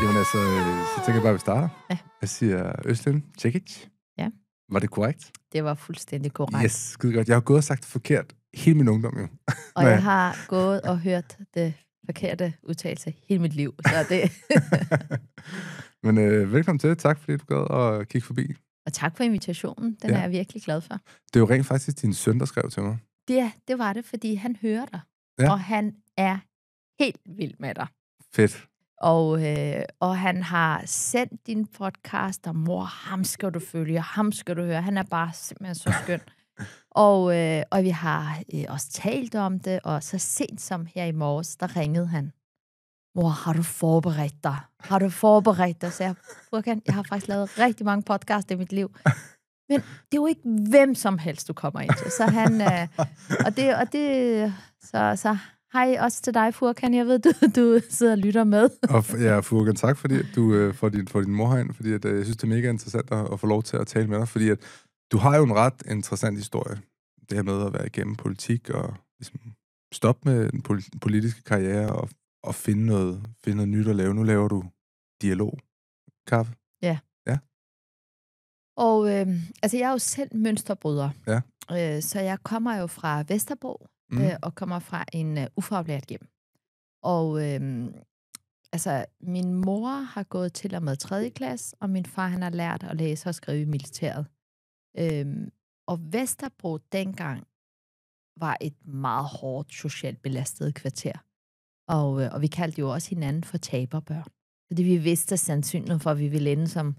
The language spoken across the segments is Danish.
Jamen altså, øh, så tænker jeg bare, at vi starter. Ja. Jeg siger check Tjekic. Ja. Var det korrekt? Det var fuldstændig korrekt. Yes, skide godt. Jeg har gået og sagt forkert hele min ungdom, jo. Og jeg har gået og hørt det forkerte udtalelse hele mit liv, så det... Men øh, velkommen til. Tak fordi du gad at kigge forbi. Og tak for invitationen. Den ja. er jeg virkelig glad for. Det er jo rent faktisk din søn, der skrev til mig. Ja, det var det, fordi han hører dig. Ja. Og han er helt vild med dig. Fedt. Og, øh, og han har sendt din podcast, og mor, ham skal du følge, og ham skal du høre. Han er bare simpelthen så skøn. og, øh, og vi har øh, også talt om det, og så sent som her i morges, der ringede han. Mor, har du forberedt dig? Har du forberedt dig? Så jeg, jeg har faktisk lavet rigtig mange podcasts i mit liv. Men det er jo ikke hvem som helst, du kommer ind til. Så han, øh, og det, og det, så, så hej også til dig, Furkan. Jeg ved, du, du sidder og lytter med. og ja, Furkan, tak fordi at du øh, får din, for din mor herind, fordi at, øh, jeg synes, det er mega interessant at, at, få lov til at tale med dig, fordi at du har jo en ret interessant historie. Det her med at være igennem politik og ligesom, stoppe med den politiske karriere og, og finde, noget, finde noget nyt at lave. Nu laver du dialog. Kaffe? Og øh, altså, jeg er jo selv mønsterbryder. Ja. Øh, så jeg kommer jo fra Vesterbro, mm. øh, og kommer fra en øh, ufaglært hjem. Og øh, altså, min mor har gået til og med 3. klasse, og min far han har lært at læse og skrive i militæret. Øh, og Vesterbro dengang var et meget hårdt socialt belastet kvarter. Og, øh, og vi kaldte jo også hinanden for taberbørn. Fordi vi vidste sandsynligt for, at vi ville ende som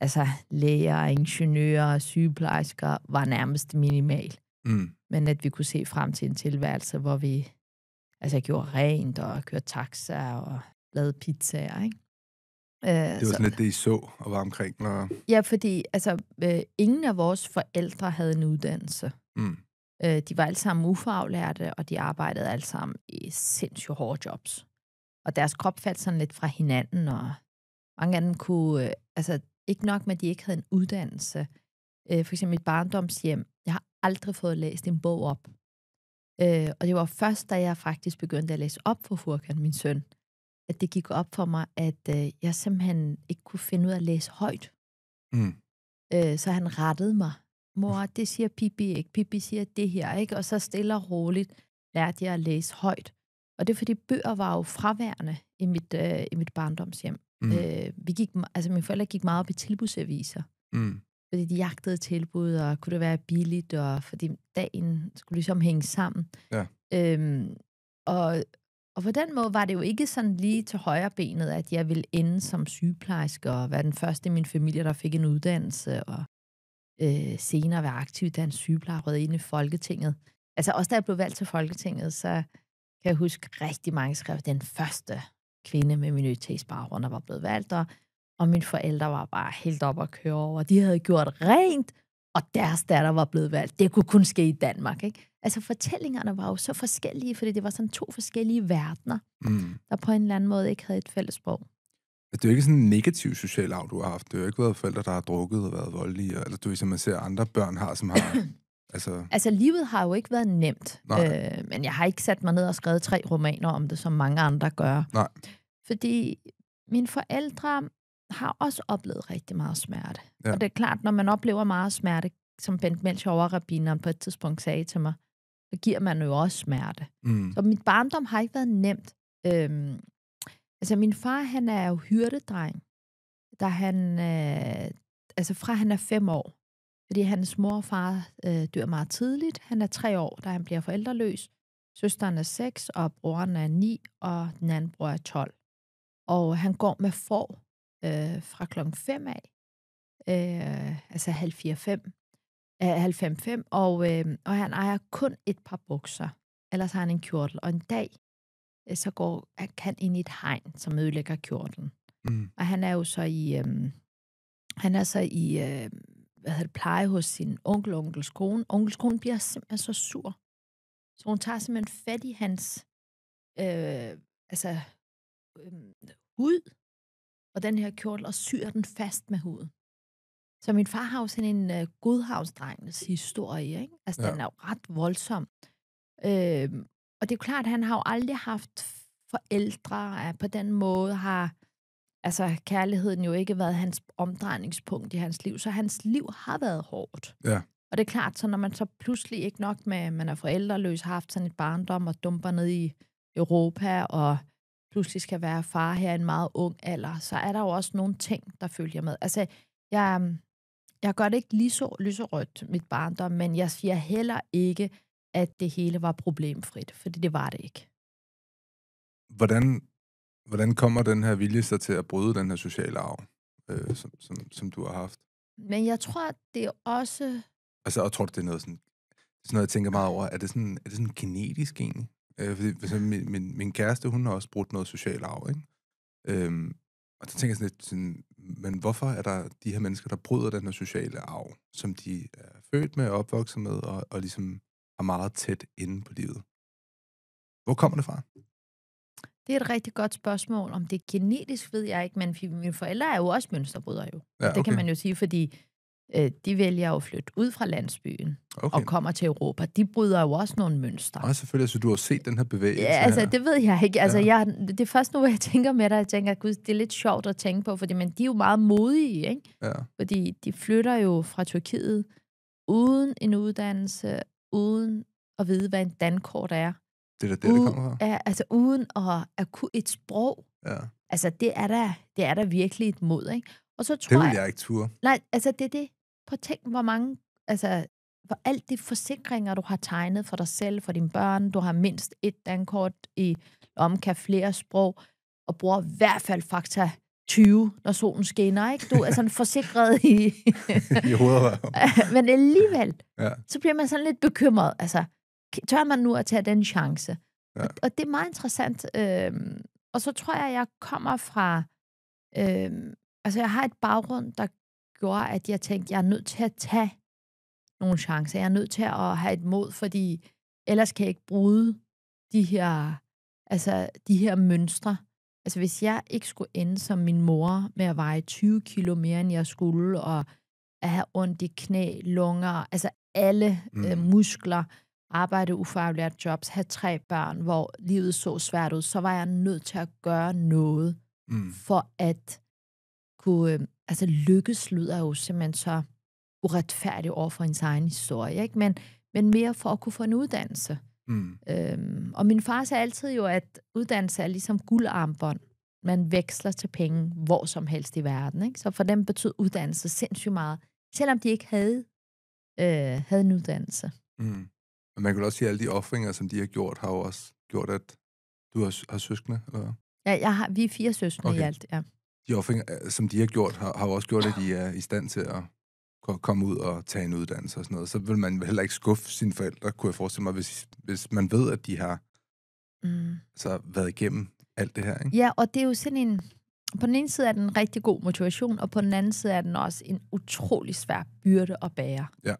altså læger, ingeniører, sygeplejersker, var nærmest minimal. Mm. Men at vi kunne se frem til en tilværelse, hvor vi altså, gjorde rent og kørte taxa og lavede pizzaer, ikke? Øh, det var sådan, sådan lidt det, I så og var omkring? Når... Ja, fordi altså, øh, ingen af vores forældre havde en uddannelse. Mm. Øh, de var alle sammen ufaglærte, og de arbejdede alle sammen i sindssygt hårde jobs. Og deres krop faldt sådan lidt fra hinanden, og mange af dem kunne... altså, ikke nok med, at de ikke havde en uddannelse. Øh, for eksempel mit barndomshjem. Jeg har aldrig fået læst en bog op. Øh, og det var først, da jeg faktisk begyndte at læse op for Furkan, min søn, at det gik op for mig, at øh, jeg simpelthen ikke kunne finde ud af at læse højt. Mm. Øh, så han rettede mig. Mor, det siger Pippi ikke. Pippi siger det her, ikke? Og så stille og roligt lærte jeg at læse højt. Og det er fordi bøger var jo fraværende i mit, øh, i mit barndomshjem. Mm. Øh, vi gik, altså mine forældre gik meget op i tilbudsaviser. Mm. Fordi de jagtede tilbud, og kunne det være billigt, og fordi dagen skulle ligesom hænge sammen. Ja. Øhm, og, og på den måde var det jo ikke sådan lige til højre benet, at jeg ville ende som sygeplejerske, og være den første i min familie, der fik en uddannelse, og øh, senere være aktiv dansk sygeplejer inde i Folketinget. Altså også da jeg blev valgt til Folketinget, så kan jeg huske, rigtig mange skrev, den første kvinde med minoritetsbaggrund, der var blevet valgt, og, og mine forældre var bare helt op at køre over. De havde gjort rent, og deres datter var blevet valgt. Det kunne kun ske i Danmark, ikke? Altså fortællingerne var jo så forskellige, fordi det var sådan to forskellige verdener, mm. der på en eller anden måde ikke havde et fælles sprog. Det er jo ikke sådan en negativ social arv, du har haft. Det har jo ikke været forældre, der har drukket og været voldelige. Eller du ved, som man ser andre børn har, som har Altså, altså livet har jo ikke været nemt, øh, men jeg har ikke sat mig ned og skrevet tre romaner om det, som mange andre gør. Nej. Fordi mine forældre har også oplevet rigtig meget smerte. Ja. Og det er klart, når man oplever meget smerte, som Bent Melchior og Rabineren på et tidspunkt sagde til mig, så giver man jo også smerte. Mm. Så mit barndom har ikke været nemt. Øhm, altså min far, han er jo hyrdedreng, da han, øh, altså fra han er fem år, fordi hans mor og far øh, dør meget tidligt. Han er tre år, da han bliver forældreløs. Søsteren er seks, og broren er ni, og den anden bror er 12. Og han går med får øh, fra klokken 5 af, øh, altså halv fire fem, øh, halv fem fem, og, øh, og han ejer kun et par bukser. Ellers har han en kjortel, og en dag øh, så går han ind i et hegn, som ødelægger kjortlen. Mm. Og han er jo så i, øh, han er så i øh, hvad hedder det, pleje hos sin onkel og onkels kone. Onkels kone bliver simpelthen så sur. Så hun tager simpelthen fat i hans øh, altså, øh, hud og den her kjortel og syr den fast med huden. Så min far har jo sådan en øh, godhavsdrengens historie, ikke? Altså, ja. den er jo ret voldsom. Øh, og det er jo klart, at han har jo aldrig haft forældre, på den måde har altså, kærligheden jo ikke været hans omdrejningspunkt i hans liv, så hans liv har været hårdt. Ja. Og det er klart, så når man så pludselig ikke nok med, man er forældreløs, har haft sådan et barndom og dumper ned i Europa, og pludselig skal være far her i en meget ung alder, så er der jo også nogle ting, der følger med. Altså, jeg, jeg gør det ikke lige så lyserødt, mit barndom, men jeg siger heller ikke, at det hele var problemfrit, fordi det var det ikke. Hvordan Hvordan kommer den her vilje sig til at bryde den her sociale arv, øh, som, som, som du har haft? Men jeg tror, det er også... Altså, jeg tror, det er noget sådan... Sådan noget, jeg tænker meget over. Er det sådan, er det sådan genetisk egentlig? Øh, fordi, for eksempel, min, min, min kæreste, hun har også brugt noget social arv, ikke? Øh, og så tænker jeg sådan lidt sådan, men hvorfor er der de her mennesker, der bryder den her sociale arv, som de er født med og opvokset med, og, og ligesom er meget tæt inde på livet? Hvor kommer det fra? Det er et rigtig godt spørgsmål. Om det er genetisk, ved jeg ikke, men mine forældre er jo også mønsterbrydere jo. Ja, okay. Det kan man jo sige, fordi øh, de vælger jo at flytte ud fra landsbyen okay. og kommer til Europa. De bryder jo også nogle mønstre. Og selvfølgelig. Så altså, du har set den her bevægelse Ja, altså, her. det ved jeg ikke. Altså, ja. jeg, det er først nu, jeg tænker med dig, jeg tænker, gud, det er lidt sjovt at tænke på, fordi men de er jo meget modige, ikke? Ja. Fordi de flytter jo fra Tyrkiet uden en uddannelse, uden at vide, hvad en dankort er. Det er da der, det kommer fra. Ja, altså uden at, at kunne et sprog. Ja. Altså, det er, der, det er der virkelig et mod, ikke? Og så tror det vil jeg, jeg ikke ture. Nej, altså det er det. Prøv at tænk, hvor mange, altså, for alt de forsikringer, du har tegnet for dig selv, for dine børn, du har mindst et dankort i om kan flere sprog, og bruger i hvert fald faktor 20, når solen skinner, ikke? Du er sådan forsikret i... I hovedet. Men alligevel, ja. så bliver man sådan lidt bekymret. Altså, tør man nu at tage den chance? Ja. Og, og det er meget interessant. Øh, og så tror jeg, jeg kommer fra... Øh, altså, jeg har et baggrund, der gjorde, at jeg tænkte, jeg er nødt til at tage nogle chancer. Jeg er nødt til at have et mod, fordi ellers kan jeg ikke bryde de her, altså, de her mønstre. Altså, hvis jeg ikke skulle ende som min mor med at veje 20 kilo mere, end jeg skulle, og at have ondt i knæ, lunger, altså alle øh, mm. øh, muskler, arbejde ufaglært jobs, have tre børn, hvor livet så svært ud, så var jeg nødt til at gøre noget mm. for at kunne... Øh, altså, lykkes lyder jo simpelthen så uretfærdigt over for ens egen historie, ikke? Men, men mere for at kunne få en uddannelse. Mm. Øhm, og min far sagde altid jo, at uddannelse er ligesom guldarmbånd. Man veksler til penge hvor som helst i verden. Ikke? Så for dem betød uddannelse sindssygt meget, selvom de ikke havde, øh, havde en uddannelse. Mm. Men man kan også sige, at alle de offringer, som de har gjort, har jo også gjort, at du har, har søskende, eller Ja, jeg har, vi er fire søskende okay. i alt, ja. De offringer, øh, som de har gjort, har, har også gjort, at de er i stand til at komme ud og tage en uddannelse og sådan noget. Så vil man heller ikke skuffe sine forældre, kunne jeg forestille mig, hvis, hvis man ved, at de har mm. så været igennem alt det her. Ikke? Ja, og det er jo sådan en... På den ene side er den en rigtig god motivation, og på den anden side er den også en utrolig svær byrde at bære. Ja.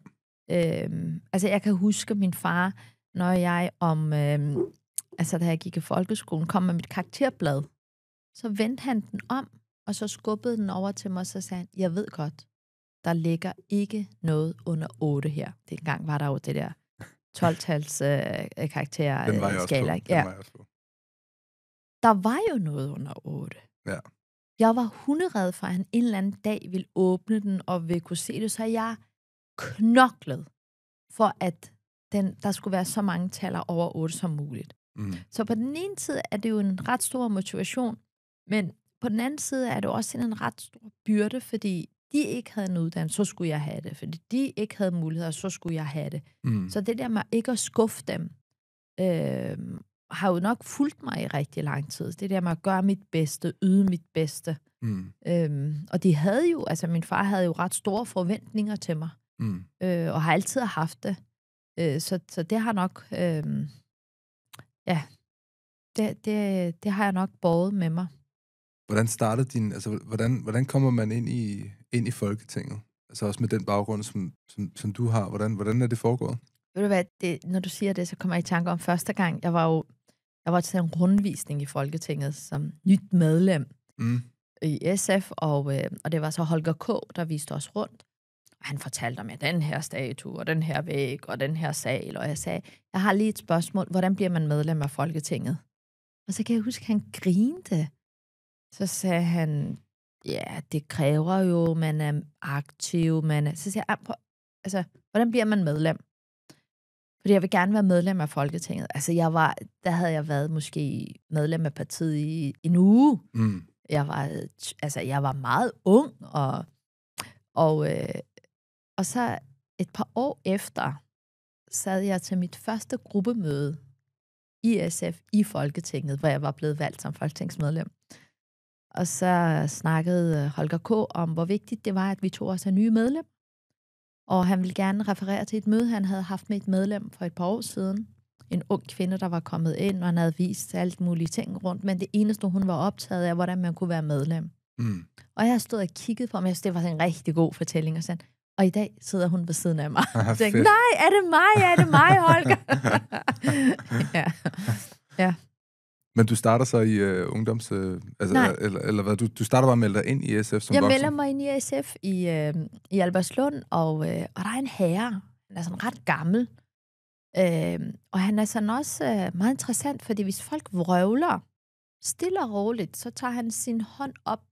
Øh, altså, jeg kan huske min far, når jeg om... Øh, altså, da jeg gik i folkeskolen, kom med mit karakterblad. Så vendte han den om, og så skubbede den over til mig, og så sagde han, jeg ved godt, der ligger ikke noget under 8 her. Det gang var der jo det der 12-tals øh, øh, karakter Den øh, var jeg skala, også på. Ja. var jeg også på. Der var jo noget under 8. Ja. Jeg var hunderet for, at han en eller anden dag ville åbne den og ville kunne se det, så jeg knoklet for, at den, der skulle være så mange taler over 8 som muligt. Mm. Så på den ene side er det jo en ret stor motivation, men på den anden side er det også en ret stor byrde, fordi de ikke havde en uddannelse, så skulle jeg have det. Fordi de ikke havde muligheder, så skulle jeg have det. Mm. Så det der med ikke at skuffe dem, øh, har jo nok fulgt mig i rigtig lang tid. Det der med at gøre mit bedste, yde mit bedste. Mm. Øhm, og de havde jo, altså min far havde jo ret store forventninger til mig. Mm. øh, og har altid haft det. Øh, så, så det har nok, øh, ja, det, det, det har jeg nok båret med mig. Hvordan startede din, altså hvordan, hvordan kommer man ind i, ind i Folketinget? Altså også med den baggrund, som, som, som du har. Hvordan, hvordan er det foregået? Ved du hvad, det, når du siger det, så kommer jeg i tanke om første gang, jeg var jo jeg var til en rundvisning i Folketinget som nyt medlem mm. i SF, og, øh, og det var så Holger K., der viste os rundt. Og han fortalte om, den her statue, og den her væg, og den her sal. Og jeg sagde, jeg har lige et spørgsmål. Hvordan bliver man medlem af Folketinget? Og så kan jeg huske, at han grinte. Så sagde han, ja, det kræver jo, man er aktiv. Man er... Så sagde jeg, ah, altså, hvordan bliver man medlem? Fordi jeg vil gerne være medlem af Folketinget. Altså, jeg var, der havde jeg været måske medlem af partiet i en uge. Mm. Jeg, var, altså, jeg var meget ung, og, og, øh, og så et par år efter sad jeg til mit første gruppemøde i SF i Folketinget, hvor jeg var blevet valgt som folketingsmedlem. Og så snakkede øh, Holger K. om, hvor vigtigt det var, at vi tog os af nye medlem. Og han ville gerne referere til et møde, han havde haft med et medlem for et par år siden. En ung kvinde, der var kommet ind, og han havde vist alt muligt ting rundt, men det eneste, hun var optaget af, hvordan man kunne være medlem. Mm. Og jeg stod og kiggede på ham, jeg synes, det var en rigtig god fortælling, og sådan, og i dag sidder hun ved siden af mig og tænker, nej, er det mig, er det mig, Holger? ja. ja. Men du starter så i uh, ungdoms... Uh, altså, Nej. Eller, eller hvad? Du, du starter bare med at melde dig ind i SF som Jeg voksen. melder mig ind i SF i, uh, i Albertslund, og, uh, og der er en herre. Han er sådan ret gammel. Uh, og han er sådan også uh, meget interessant, fordi hvis folk vrøvler stille og roligt, så tager han sin hånd op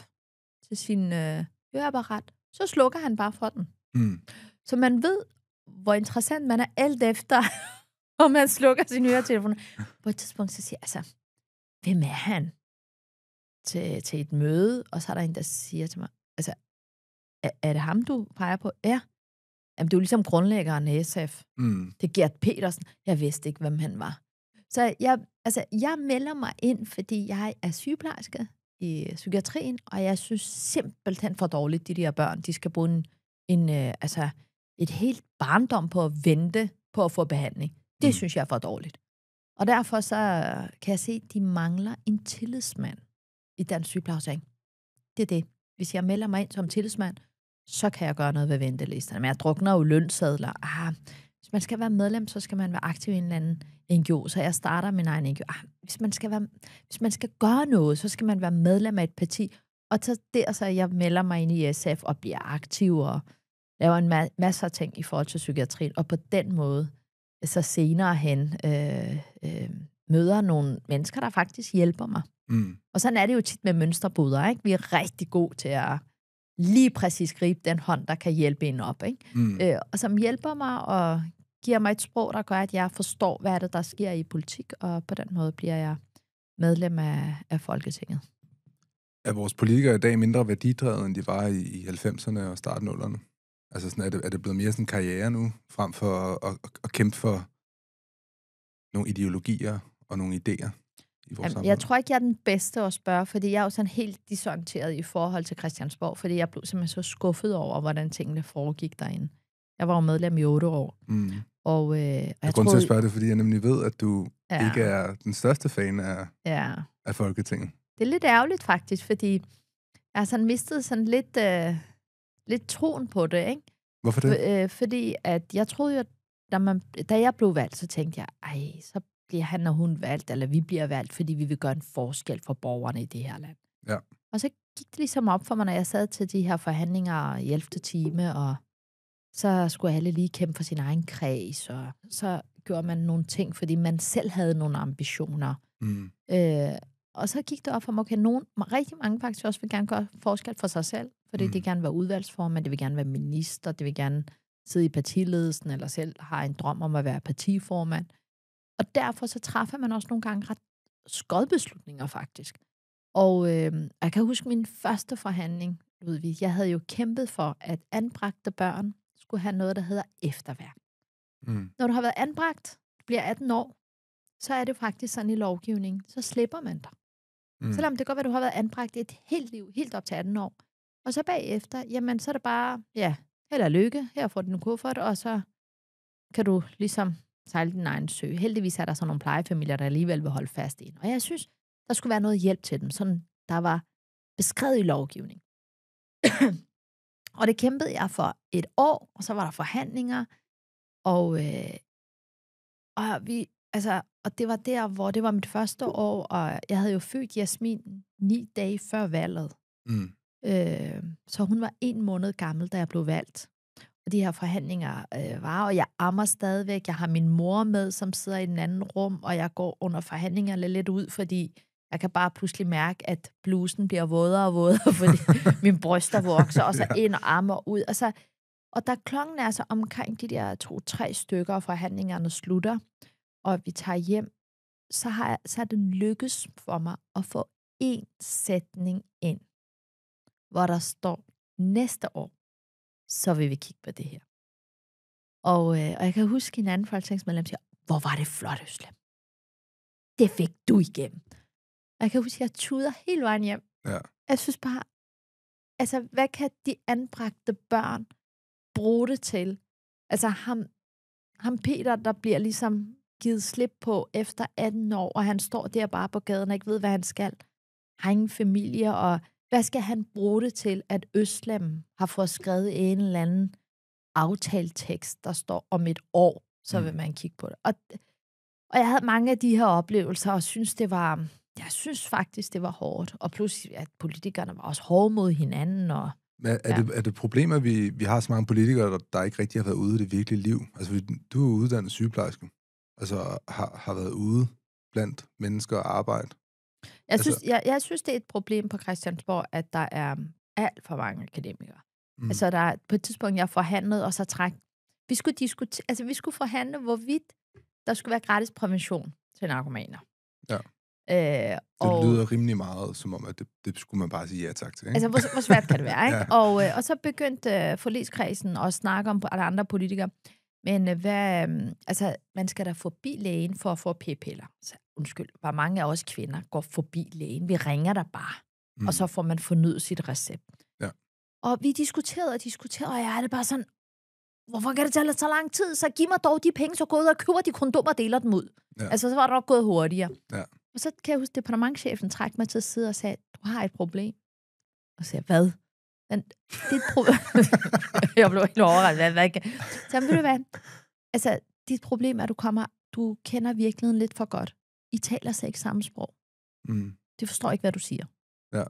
til sin uh, høreapparat, så slukker han bare for den. Mm. Så man ved, hvor interessant man er alt efter, og man slukker sin høretelefon. På et tidspunkt så siger jeg, altså, hvem er han? Til, til et møde, og så er der en, der siger til mig, altså, er, er det ham, du peger på? Ja. Jamen, det er jo ligesom grundlæggeren af SF. Mm. Det er Gert Petersen. Jeg vidste ikke, hvem han var. Så jeg, altså, jeg melder mig ind, fordi jeg er sygeplejerske i psykiatrien, og jeg synes simpelthen for dårligt, de der børn, de skal bruge en en, øh, altså, et helt barndom på at vente på at få behandling. Det mm. synes jeg er for dårligt. Og derfor så kan jeg se, at de mangler en tillidsmand i dansk sygeplejersering. Det er det. Hvis jeg melder mig ind som tillidsmand, så kan jeg gøre noget ved ventelisterne. Men jeg drukner jo lønsedler. Ah, hvis man skal være medlem, så skal man være aktiv i en eller anden NGO. Så jeg starter min egen NGO. Ah, hvis, man skal være, hvis man skal gøre noget, så skal man være medlem af et parti. Og så der så jeg melder mig ind i SF og bliver aktiv og laver en ma- masse af ting i forhold til psykiatrien, og på den måde så senere hen øh, øh, møder nogle mennesker, der faktisk hjælper mig. Mm. Og sådan er det jo tit med mønsterbryder, ikke? Vi er rigtig gode til at lige præcis gribe den hånd, der kan hjælpe en op, ikke? Mm. Øh, og som hjælper mig og giver mig et sprog, der gør, at jeg forstår, hvad er det, der sker i politik, og på den måde bliver jeg medlem af, af Folketinget. Er vores politikere i dag mindre værdidrevet, end de var i, i 90'erne og starten af Altså sådan, er, det, er det blevet mere sådan en karriere nu, frem for at, at, at kæmpe for nogle ideologier og nogle idéer? I vores Jamen, jeg tror ikke, jeg er den bedste at spørge, fordi jeg er jo sådan helt disorienteret i forhold til Christiansborg, fordi jeg blev simpelthen så skuffet over, hvordan tingene foregik derinde. Jeg var jo medlem i otte år. Mm. Og, øh, jeg, jeg troede... til at spørge det, fordi jeg nemlig ved, at du ja. ikke er den største fan af, ja. af Folketinget. Det er lidt ærgerligt faktisk, fordi jeg har sådan mistet sådan lidt... Øh, lidt troen på det, ikke? Hvorfor det? øh, fordi at jeg troede jo, at da, man, da jeg blev valgt, så tænkte jeg, ej, så bliver han og hun valgt, eller vi bliver valgt, fordi vi vil gøre en forskel for borgerne i det her land. Ja. Og så gik det ligesom op for mig, når jeg sad til de her forhandlinger i 11. time, og så skulle alle lige kæmpe for sin egen kreds, og så gjorde man nogle ting, fordi man selv havde nogle ambitioner. Mm. Øh, og så gik det op for mig, okay, nogen, rigtig mange faktisk også vil gerne gøre forskel for sig selv, fordi mm. det gerne være udvalgsformand, det vil gerne være minister, det vil gerne sidde i partiledelsen, eller selv har en drøm om at være partiformand. Og derfor så træffer man også nogle gange ret skodbeslutninger faktisk. Og øh, jeg kan huske min første forhandling, Ludvig. Jeg havde jo kæmpet for, at anbragte børn skulle have noget, der hedder efterværk. Mm. Når du har været anbragt, bliver 18 år, så er det faktisk sådan i lovgivningen, så slipper man dig. Mm. Selvom det godt være, du har været anbragt et helt liv, helt op til 18 år. Og så bagefter, jamen så er det bare, ja, held og lykke, her får du en kuffert, og så kan du ligesom sejle din egen sø. Heldigvis er der sådan nogle plejefamilier, der alligevel vil holde fast i en. Og jeg synes, der skulle være noget hjælp til dem, sådan der var beskrevet i lovgivning. og det kæmpede jeg for et år, og så var der forhandlinger, og, øh, og vi, Altså, og det var der, hvor det var mit første år, og jeg havde jo født Jasmin ni dage før valget. Mm. Øh, så hun var en måned gammel, da jeg blev valgt. Og de her forhandlinger øh, var, og jeg ammer stadigvæk. Jeg har min mor med, som sidder i den anden rum, og jeg går under forhandlingerne lidt ud, fordi jeg kan bare pludselig mærke, at blusen bliver vådere og vådere, fordi min bryster vokser, og så ind og ammer ud. Og, så, og der klokken er så omkring de der to-tre stykker, og forhandlingerne slutter, og vi tager hjem, så har, jeg, så har det lykkes for mig at få en sætning ind, hvor der står, næste år, så vil vi kigge på det her. Og, øh, og jeg kan huske en anden folketingsmedlem siger, hvor var det flot, Øslem. Det fik du igennem. Og jeg kan huske, at jeg tuder hele vejen hjem. Ja. Jeg synes bare, altså, hvad kan de anbragte børn bruge det til? Altså, ham, ham Peter, der bliver ligesom givet slip på efter 18 år, og han står der bare på gaden og ikke ved, hvad han skal. Har ingen familie, og hvad skal han bruge det til, at Østlem har fået skrevet en eller anden aftaltekst, der står om et år, så vil mm. man kigge på det. Og, og jeg havde mange af de her oplevelser, og synes det var, jeg synes faktisk, det var hårdt. Og plus, at politikerne var også hårde mod hinanden, og er, er, ja. det, er det et problem, at vi, vi har så mange politikere, der, der ikke rigtig har været ude i det virkelige liv? Altså, du er uddannet sygeplejerske altså har, har været ude blandt mennesker og arbejde. Jeg altså synes, jeg, jeg synes, det er et problem på Christiansborg, at der er um, alt for mange akademikere. Mm. Altså, der er, på et tidspunkt, jeg forhandlede, og så træk. Vi skulle, diskutere, altså, vi skulle forhandle, hvorvidt der skulle være gratis prævention til narkomaner. Ja. Øh, og, det lyder rimelig meget, som om, at det, det skulle man bare sige ja tak til. Ikke? Altså, hvor, hvor svært kan det være, ikke? ja. og, øh, og så begyndte øh, forligskredsen at snakke om andre politikere. Men øh, hvad, øhm, altså, man skal da forbi lægen for at få p-piller. Så, undskyld, hvor mange af os kvinder går forbi lægen? Vi ringer der bare, mm. og så mm. får man fornyet sit recept. Ja. Og vi diskuterede og diskuterede, og jeg er det bare sådan, hvorfor kan det tage så lang tid? Så giv mig dog de penge, så gå ud og køber de kondomer og deler dem ud. Ja. Altså, så var det nok gået hurtigere. Ja. Og så kan jeg huske, at departementchefen trak mig til at sidde og sagde, du har et problem. Og så sagde hvad? Men dit problem... jeg blev helt overrasket. Hvad, hvad? Så vil du hvad? Altså, dit problem er, at du kommer... Du kender virkeligheden lidt for godt. I taler sig ikke samme sprog. Mm. Det forstår ikke, hvad du siger. Ja.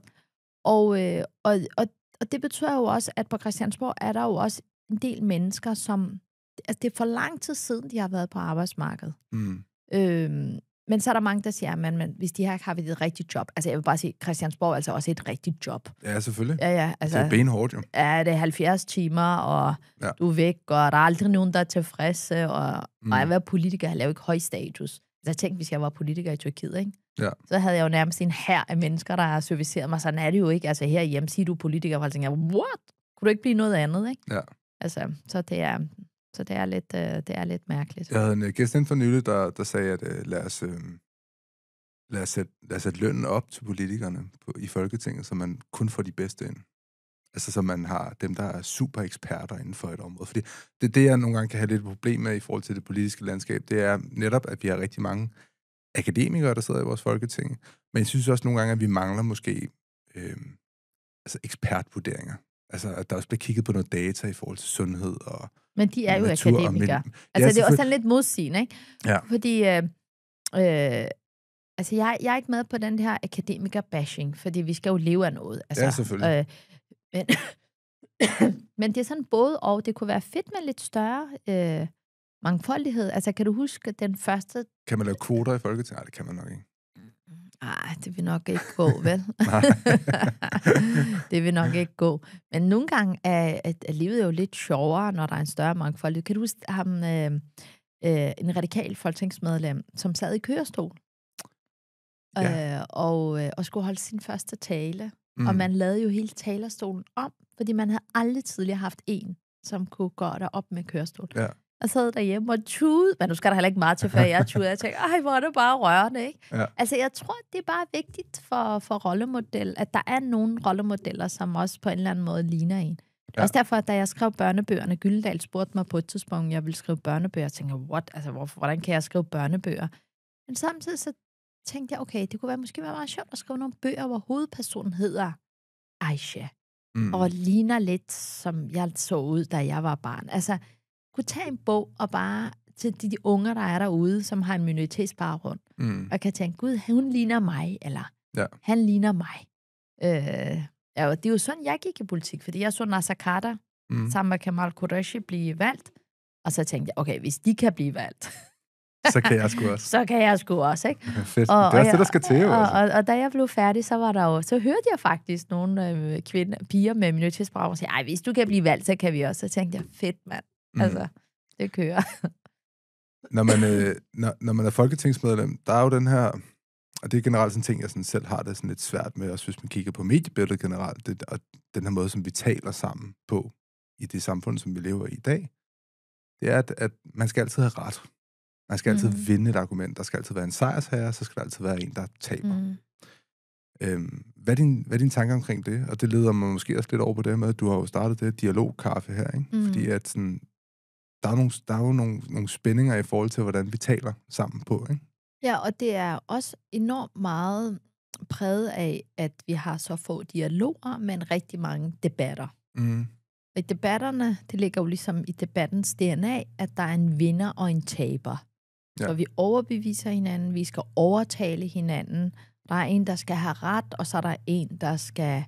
Og, øh, og, og, og det betyder jo også, at på Christiansborg er der jo også en del mennesker, som... Altså, det er for lang tid siden, de har været på arbejdsmarkedet. Mm. Øhm, men så er der mange, der siger, at hvis de her har vi et rigtigt job. Altså, jeg vil bare sige, Christiansborg er altså også et rigtigt job. Ja, selvfølgelig. Ja, ja. Altså, det er benhårdt, jo. Ja, det er 70 timer, og ja. du er væk, og der er aldrig nogen, der er tilfredse, og, mm. og jeg være politiker jeg laver ikke høj status. Altså, jeg tænkte, hvis jeg var politiker i Tyrkiet, ikke? Ja. Så havde jeg jo nærmest en her af mennesker, der har serviceret mig. Sådan er det jo ikke. Altså, herhjemme siger du politiker, og jeg tænker, what? Kunne du ikke blive noget andet, ikke? Ja. Altså, så det er... Så det er lidt, øh, det er lidt mærkeligt. Jeg havde en øh, gæst inden for nylig, der, der sagde, at øh, lad, os, øh, lad, os sætte, lad os sætte lønnen op til politikerne på, i Folketinget, så man kun får de bedste ind. Altså så man har dem, der er super eksperter inden for et område. Fordi det det, jeg nogle gange kan have lidt problem med i forhold til det politiske landskab, det er netop, at vi har rigtig mange akademikere, der sidder i vores folketing. Men jeg synes også nogle gange, at vi mangler måske øh, altså ekspertvurderinger. Altså, at der også bliver kigget på noget data i forhold til sundhed og men de er jo akademikere. altså, ja, det er også lidt modsigende, ikke? Ja. Fordi, øh, øh, altså, jeg, jeg er ikke med på den her akademiker-bashing, fordi vi skal jo leve af noget. Altså, ja, selvfølgelig. Øh, men, men det er sådan både og. Det kunne være fedt med lidt større... Øh, mangfoldighed. Altså, kan du huske den første... Kan man lave kvoter i Folketinget? Nej, det kan man nok ikke. Ah, det vil nok ikke gå, vel? det vil nok ikke gå. Men nogle gange er, er livet jo lidt sjovere, når der er en større mangfold. Kan du huske ham, øh, øh, en radikal folketingsmedlem, som sad i kørestol? Ja. Øh, og, øh, og skulle holde sin første tale. Mm. Og man lavede jo hele talerstolen om, fordi man havde aldrig tidligere haft en, som kunne gå derop med kørestol. Ja og sad derhjemme og tude. Men nu skal der heller ikke meget til, før jeg tude. Jeg tænkte, ej, hvor er det bare rørende, ikke? Ja. Altså, jeg tror, det er bare vigtigt for, for rollemodel, at der er nogle rollemodeller, som også på en eller anden måde ligner en. Ja. Også derfor, at da jeg skrev børnebøgerne, Gyldendal spurgte mig på et tidspunkt, at jeg ville skrive børnebøger. Jeg tænkte, what? Altså, hvorfor, hvordan kan jeg skrive børnebøger? Men samtidig så tænkte jeg, okay, det kunne være, måske være meget sjovt at skrive nogle bøger, hvor hovedpersonen hedder Aisha. Mm. Og ligner lidt, som jeg så ud, da jeg var barn. Altså, kunne tage en bog og bare til de, de unger, der er derude, som har en minoritetsbaggrund, mm. og kan tænke, gud, hun ligner mig, eller ja. han ligner mig. Øh, ja, det er jo sådan, jeg gik i politik, fordi jeg så Nasser Kader mm. sammen med Kamal Qureshi blive valgt, og så tænkte jeg, okay, hvis de kan blive valgt, så kan jeg sgu også. så kan jeg sgu også, ikke? fedt. Og, det er også det, der skal til, og, altså. og, og, og, da jeg blev færdig, så var der jo, så hørte jeg faktisk nogle øh, kvinder, piger med minoritetsbaggrund sige, ej, hvis du kan blive valgt, så kan vi også. Så tænkte jeg, fedt, mand. Mm. Altså, det kører. når, man, øh, når, når man er folketingsmedlem, der er jo den her... Og det er generelt sådan en ting, jeg sådan selv har det sådan lidt svært med, også hvis man kigger på mediebilledet generelt, det, og den her måde, som vi taler sammen på i det samfund, som vi lever i i dag, det er, at, at man skal altid have ret. Man skal altid mm. vinde et argument. Der skal altid være en sejrsherre, så skal der altid være en, der taber. Mm. Øhm, hvad, er din, hvad er din tanke omkring det? Og det leder mig måske også lidt over på det med, at du har jo startet det dialogkaffe her, ikke? Mm. Fordi at sådan, der er, nogle, der er jo nogle, nogle spændinger i forhold til, hvordan vi taler sammen på. Ikke? Ja, og det er også enormt meget præget af, at vi har så få dialoger, men rigtig mange debatter. Mm. Og i debatterne, det ligger jo ligesom i debattens DNA, at der er en vinder og en taber. Ja. Så vi overbeviser hinanden, vi skal overtale hinanden. Der er en, der skal have ret, og så er der en, der skal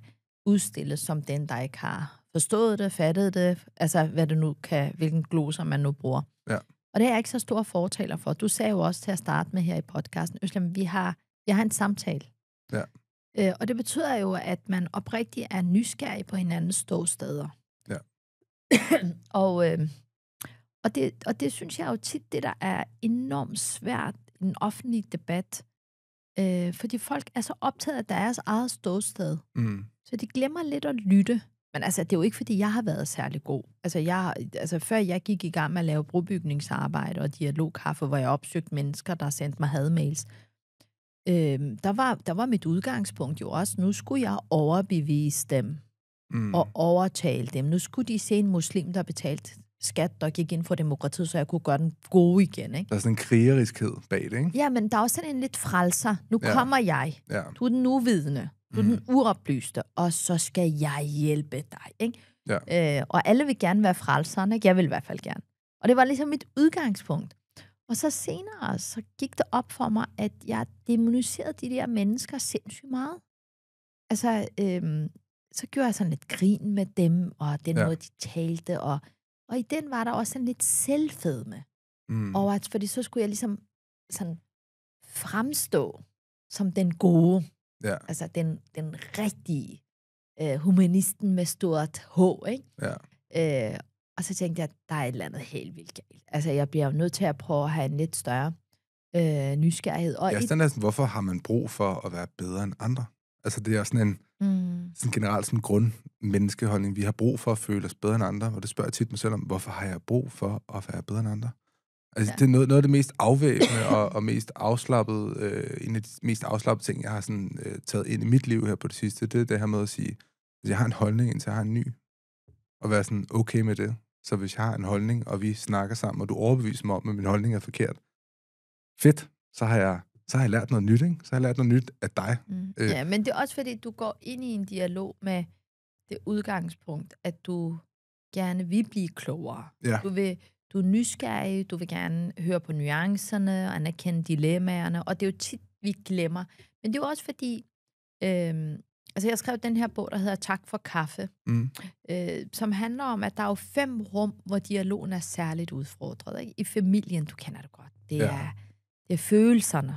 udstilles som den, der ikke har forstået det, fattet det, altså hvad det nu kan, hvilken gloser man nu bruger. Ja. Og det er jeg ikke så stor fortaler for. Du sagde jo også til at starte med her i podcasten, Øslem, vi har, vi har en samtale. Ja. Øh, og det betyder jo, at man oprigtigt er nysgerrig på hinandens ståsteder. Ja. og, øh, og, det, og det synes jeg jo tit, det der er enormt svært i den offentlige debat, øh, fordi folk er så optaget af deres eget ståsted, mm. så de glemmer lidt at lytte. Men altså, det er jo ikke, fordi jeg har været særlig god. Altså, jeg, altså før jeg gik i gang med at lave brobygningsarbejde og dialogkaffe, hvor jeg opsøgte mennesker, der sendte mig hadmails, øh, der, var, der var mit udgangspunkt jo også, nu skulle jeg overbevise dem mm. og overtale dem. Nu skulle de se en muslim, der betalte skat, der gik ind for demokratiet, så jeg kunne gøre den gode igen. Ikke? Der er sådan en krigeriskhed bag det, ikke? Ja, men der er også sådan en lidt frelser. Nu ja. kommer jeg. Ja. Du er den uvidende. Du er mm. den mhm. uoplyste, og så skal jeg hjælpe dig. Ikke? Ja. Øh, og alle vil gerne være frelseren, Jeg vil i hvert fald gerne. Og det var ligesom mit udgangspunkt. Og så senere, så gik det op for mig, at jeg demoniserede de der mennesker sindssygt meget. Altså, øhm, så gjorde jeg sådan lidt grin med dem, og den ja. måde, de talte, og, og i den var der også sådan lidt selvfedme. Mm. Og at, fordi så skulle jeg ligesom sådan fremstå som den gode. Ja. Altså den, den rigtige øh, humanisten med stort H, ikke? Ja. Øh, og så tænkte jeg, at der er et eller andet helt vildt galt. Altså, jeg bliver nødt til at prøve at have en lidt større øh, nysgerrighed. Og ja, sådan er sådan, hvorfor har man brug for at være bedre end andre? Altså, det er sådan en mm. sådan generelt sådan grund menneskeholdning. Vi har brug for at føle os bedre end andre, og det spørger jeg tit mig selv om, hvorfor har jeg brug for at være bedre end andre? Altså, ja. det er noget, noget af det mest afvæbende og, og mest afslappede, øh, en af de mest afslappede ting, jeg har sådan, øh, taget ind i mit liv her på det sidste, det er det her med at sige, hvis jeg har en holdning, indtil jeg har en ny, og være sådan okay med det. Så hvis jeg har en holdning, og vi snakker sammen, og du overbeviser mig om, at min holdning er forkert, fedt, så har jeg så har jeg lært noget nyt, ikke? Så har jeg lært noget nyt af dig. Mm. Øh. Ja, men det er også fordi, du går ind i en dialog med det udgangspunkt, at du gerne vil blive klogere. Ja. Du vil du er nysgerrig, du vil gerne høre på nuancerne og anerkende dilemmaerne, og det er jo tit, vi glemmer. Men det er jo også fordi, øh, altså jeg skrev den her bog, der hedder Tak for kaffe, mm. øh, som handler om, at der er jo fem rum, hvor dialogen er særligt udfordret. Ikke? I familien, du kender det godt, det, ja. er, det er følelserne,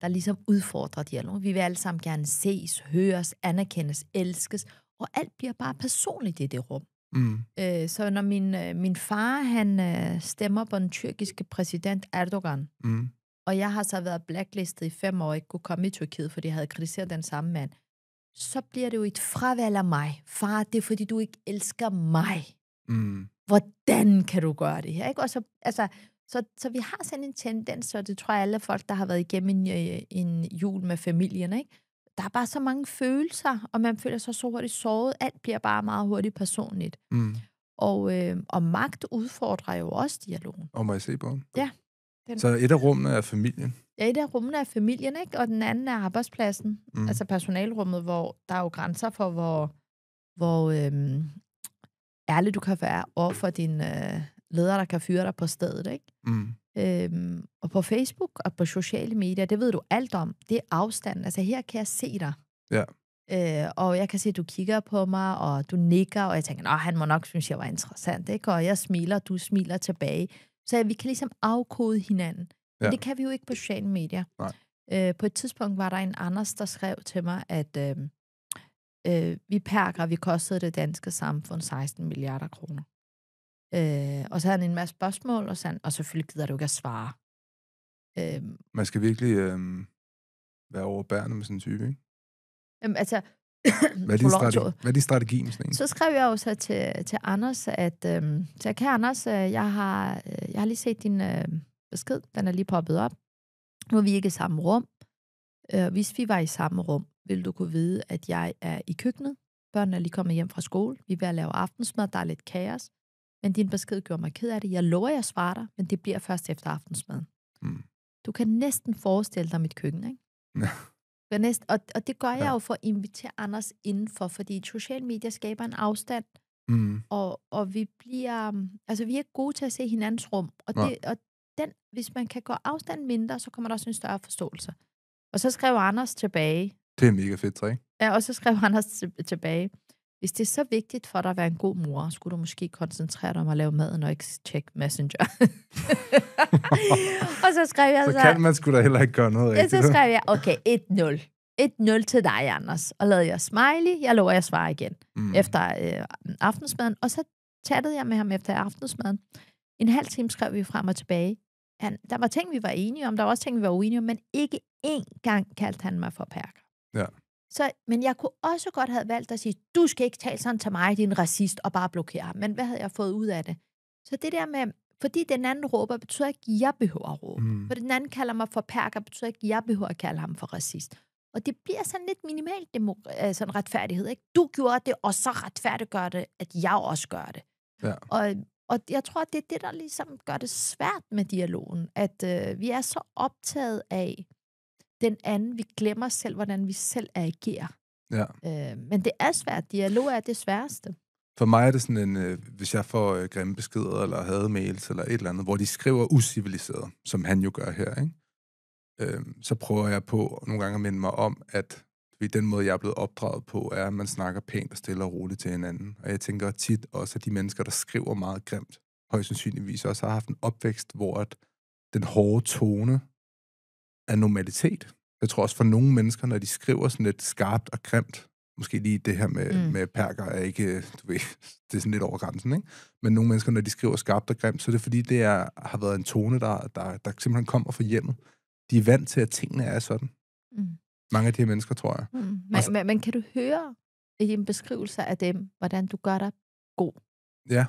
der ligesom udfordrer dialogen. Vi vil alle sammen gerne ses, høres, anerkendes, elskes, og alt bliver bare personligt i det rum. Mm. Øh, så når min, øh, min far, han øh, stemmer på den tyrkiske præsident Erdogan, mm. og jeg har så været blacklistet i fem år og ikke kunne komme i Tyrkiet, fordi jeg havde kritiseret den samme mand, så bliver det jo et fravalg af mig. Far, det er fordi, du ikke elsker mig. Mm. Hvordan kan du gøre det her? Ikke? Og så, altså, så, så vi har sådan en tendens, og det tror jeg alle folk, der har været igennem en, øh, en jul med familien, ikke? der er bare så mange følelser, og man føler sig så hurtigt såret. Alt bliver bare meget hurtigt personligt. Mm. Og, øh, og magt udfordrer jo også dialogen. Og må jeg se på den? Ja. Den. Så et af rummene er familien? Ja, et af rummene er familien, ikke? og den anden er arbejdspladsen. Mm. Altså personalrummet, hvor der er jo grænser for, hvor, hvor øh, ærlig du kan være over for din øh, leder, der kan fyre dig på stedet. Ikke? Mm. Øhm, og på Facebook og på sociale medier, det ved du alt om. Det er afstanden. Altså her kan jeg se dig. Ja. Øh, og jeg kan se, at du kigger på mig, og du nikker, og jeg tænker, at han må nok synes, jeg var interessant, ikke? Og jeg smiler, og du smiler tilbage. Så vi kan ligesom afkode hinanden. Ja. Men det kan vi jo ikke på sociale medier. Nej. Øh, på et tidspunkt var der en Anders, der skrev til mig, at øh, øh, vi perker, vi kostede det danske samfund 16 milliarder kroner. Øh, og så havde han en masse spørgsmål, og, sådan, og selvfølgelig gider du ikke at svare. Øh, Man skal virkelig øh, være overbærende med sådan en type, ikke? Jamen, altså... hvad, er din strategi, hvad er din strategi med sådan en? Så skrev jeg jo så til, til Anders, at... Øh, til kære Anders, øh, jeg har, øh, jeg har lige set din øh, besked. Den er lige poppet op. Nu er vi ikke i samme rum. Øh, hvis vi var i samme rum, ville du kunne vide, at jeg er i køkkenet. Børnene er lige kommet hjem fra skole. Vi er ved at lave aftensmad. Der er lidt kaos men din besked gjorde mig ked af det. Jeg lover, jeg svarer dig, men det bliver først efter aftensmaden. Mm. Du kan næsten forestille dig mit køkken, ikke? Ja. Næsten, og, og det gør ja. jeg jo for at invitere Anders indenfor, fordi social medier skaber en afstand, mm. og, og vi bliver, altså vi er gode til at se hinandens rum, og, det, og den, hvis man kan gå afstand mindre, så kommer der også en større forståelse. Og så skrev Anders tilbage. Det er mega fedt, ikke? Ja, og så skrev Anders tilbage. Hvis det er så vigtigt for dig at være en god mor, skulle du måske koncentrere dig om at lave maden og ikke tjekke Messenger. og så skrev jeg så... Så kan man sgu da heller ikke gøre noget. Ja, Så skrev jeg, okay, 1-0. 1-0 til dig, Anders. Og lavede jeg smiley. Jeg lover, at jeg svarer igen mm. efter øh, aftensmaden. Og så chattede jeg med ham efter aftensmaden. En halv time skrev vi frem og tilbage. Han, der var ting, vi var enige om. Der var også ting, vi var uenige om. Men ikke én gang kaldte han mig for perker. Ja. Så, men jeg kunne også godt have valgt at sige, du skal ikke tale sådan til mig, din racist, og bare blokere ham. Men hvad havde jeg fået ud af det? Så det der med, fordi den anden råber, betyder ikke, at jeg behøver at råbe. Mm. For den anden kalder mig for perker, betyder ikke, at jeg behøver at kalde ham for racist. Og det bliver sådan lidt minimal demok- øh, sådan retfærdighed. Ikke? Du gjorde det, og så retfærdiggør det, at jeg også gør det. Ja. Og, og jeg tror, det er det, der ligesom gør det svært med dialogen, at øh, vi er så optaget af, den anden, vi glemmer selv, hvordan vi selv agerer. Ja. Øh, men det er svært. Dialog er det sværeste. For mig er det sådan en, øh, hvis jeg får øh, grimme beskeder, eller mails, eller et eller andet, hvor de skriver usiviliseret, som han jo gør her, ikke? Øh, så prøver jeg på nogle gange at minde mig om, at i den måde, jeg er blevet opdraget på, er, at man snakker pænt og stille og roligt til hinanden. Og jeg tænker tit også, at de mennesker, der skriver meget grimt, højst sandsynligvis også har haft en opvækst, hvor at den hårde tone er normalitet. Jeg tror også for nogle mennesker, når de skriver sådan lidt skarpt og grimt, måske lige det her med, mm. med perker er ikke, du ved, det er sådan lidt over grænsen, ikke? Men nogle mennesker, når de skriver skarpt og grimt, så er det fordi, det er, har været en tone, der, der, der simpelthen kommer fra hjemmet. De er vant til, at tingene er sådan. Mm. Mange af de her mennesker, tror jeg. Mm. Men, altså, men, men kan du høre i en beskrivelse af dem, hvordan du gør dig god? Ja.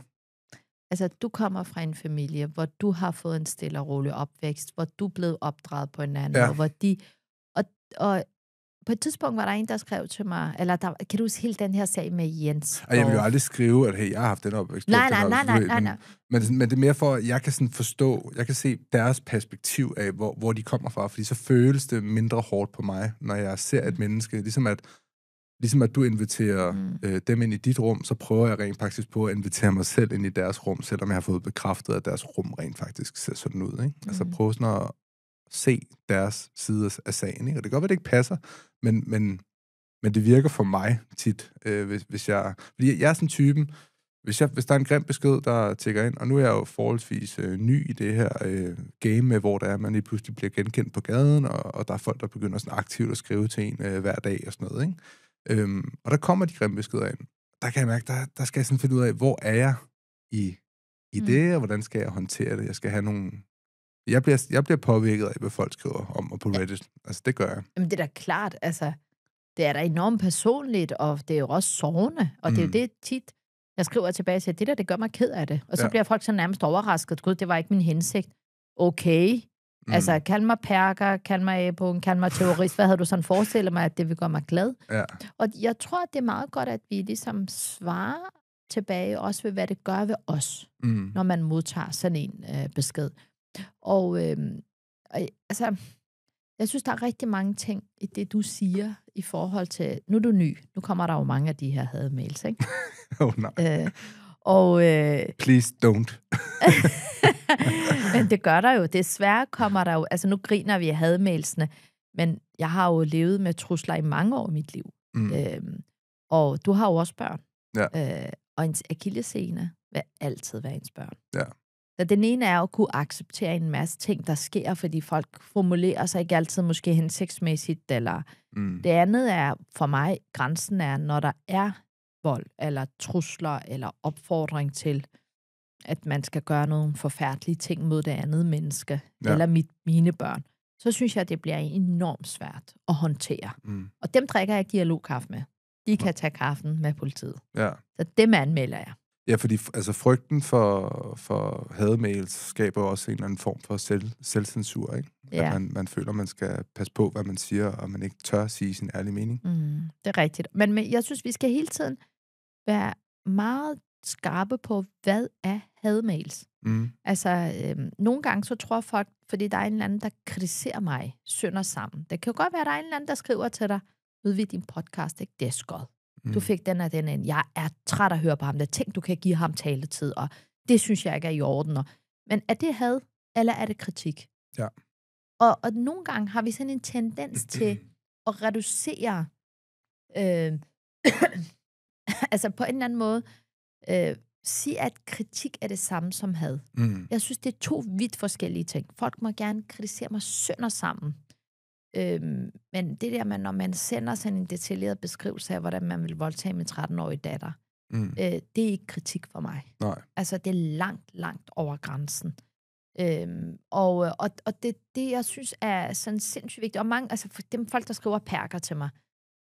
Altså, du kommer fra en familie, hvor du har fået en stille og rolig opvækst, hvor du er blevet opdraget på en anden ja. måde, hvor de... Og, og på et tidspunkt var der en, der skrev til mig, eller der, kan du huske hele den her sag med Jens? Og jeg vil jo aldrig skrive, at hey, jeg har haft den opvækst. Nej, nej, nej, nej, nej, nej. Men, men det er mere for, at jeg kan sådan forstå, jeg kan se deres perspektiv af, hvor, hvor de kommer fra, fordi så føles det mindre hårdt på mig, når jeg ser et mm. menneske, ligesom at ligesom at du inviterer mm. øh, dem ind i dit rum, så prøver jeg rent faktisk på at invitere mig selv ind i deres rum, selvom jeg har fået bekræftet, at deres rum rent faktisk ser sådan ud. Ikke? Altså, mm. Altså prøve sådan at se deres side af sagen. Ikke? Og det kan godt være, det ikke passer, men, men, men det virker for mig tit, øh, hvis, hvis jeg... Fordi jeg er sådan typen, hvis, jeg, hvis der er en grim besked, der tækker ind, og nu er jeg jo forholdsvis øh, ny i det her øh, game, med, hvor der er, man lige pludselig bliver genkendt på gaden, og, og der er folk, der begynder sådan aktivt at skrive til en øh, hver dag og sådan noget, ikke? Øhm, og der kommer de grimme beskeder ind. Der kan jeg mærke, der, der skal jeg sådan finde ud af, hvor er jeg i, i mm. det, og hvordan skal jeg håndtere det? Jeg skal have nogle... Jeg bliver, jeg bliver påvirket af, hvad folk skriver om og på Reddit. Ja. Altså, det gør jeg. Jamen, det er da klart, altså... Det er da enormt personligt, og det er jo også sårende, og mm. det er jo mm. det tit, jeg skriver tilbage til, det der, det gør mig ked af det. Og så ja. bliver folk så nærmest overrasket. Gud, det var ikke min hensigt. Okay, Mm. Altså, kald mig perker, kald mig æbogen, kald mig terrorist. Hvad havde du sådan forestillet mig, at det vil gøre mig glad? Ja. Og jeg tror, det er meget godt, at vi ligesom svarer tilbage, også ved, hvad det gør ved os, mm. når man modtager sådan en øh, besked. Og, øhm, øh, og altså, jeg synes, der er rigtig mange ting i det, du siger i forhold til... Nu er du ny. Nu kommer der jo mange af de her hademails, ikke? oh, nej. Øh, og, øh, Please don't. men det gør der jo. Desværre kommer der jo... Altså, nu griner vi af hadmailsene, men jeg har jo levet med trusler i mange år i mit liv. Mm. Øhm, og du har jo også børn. Ja. Øh, og en akillescene vil altid være ens børn. Ja. Så den ene er at kunne acceptere en masse ting, der sker, fordi folk formulerer sig ikke altid måske hensigtsmæssigt. Eller... Mm. Det andet er, for mig, grænsen er, når der er vold, eller trusler, eller opfordring til, at man skal gøre nogle forfærdelige ting mod det andet menneske, ja. eller mit, mine børn, så synes jeg, det bliver enormt svært at håndtere. Mm. Og dem drikker jeg dialogkaffe med. De kan tage kaffen med politiet. Ja. Så dem anmelder jeg. Ja, fordi altså, frygten for, for hademails skaber også en eller anden form for selv, selvcensur, ikke? Ja. At man, man føler, man skal passe på, hvad man siger, og man ikke tør sige sin ærlige mening. Mm, det er rigtigt. Men, men jeg synes, vi skal hele tiden være meget skarpe på, hvad er hademails? Mm. Altså, øh, nogle gange så tror folk, fordi der er en eller anden, der kritiserer mig sønder sammen. Det kan jo godt være, at der er en eller anden, der skriver til dig, ved vi din podcast, ikke? Det er skod. Mm. Du fik den og den ind. Jeg er træt at høre på ham. Der tænk, du kan give ham taletid, og det synes jeg ikke er i orden. Og... Men er det had, eller er det kritik? Ja. Og, og nogle gange har vi sådan en tendens til at reducere, øh, altså på en eller anden måde, øh, sige, at kritik er det samme som had. Mm. Jeg synes, det er to vidt forskellige ting. Folk må gerne kritisere mig sønder sammen. Øh, men det der når man sender sådan en detaljeret beskrivelse af, hvordan man vil voldtage min 13-årige datter, mm. øh, det er ikke kritik for mig. Nej. Altså, det er langt, langt over grænsen. Øhm, og, og, og det, det, jeg synes, er sådan sindssygt vigtigt. Og mange, altså for dem folk, der skriver perker til mig,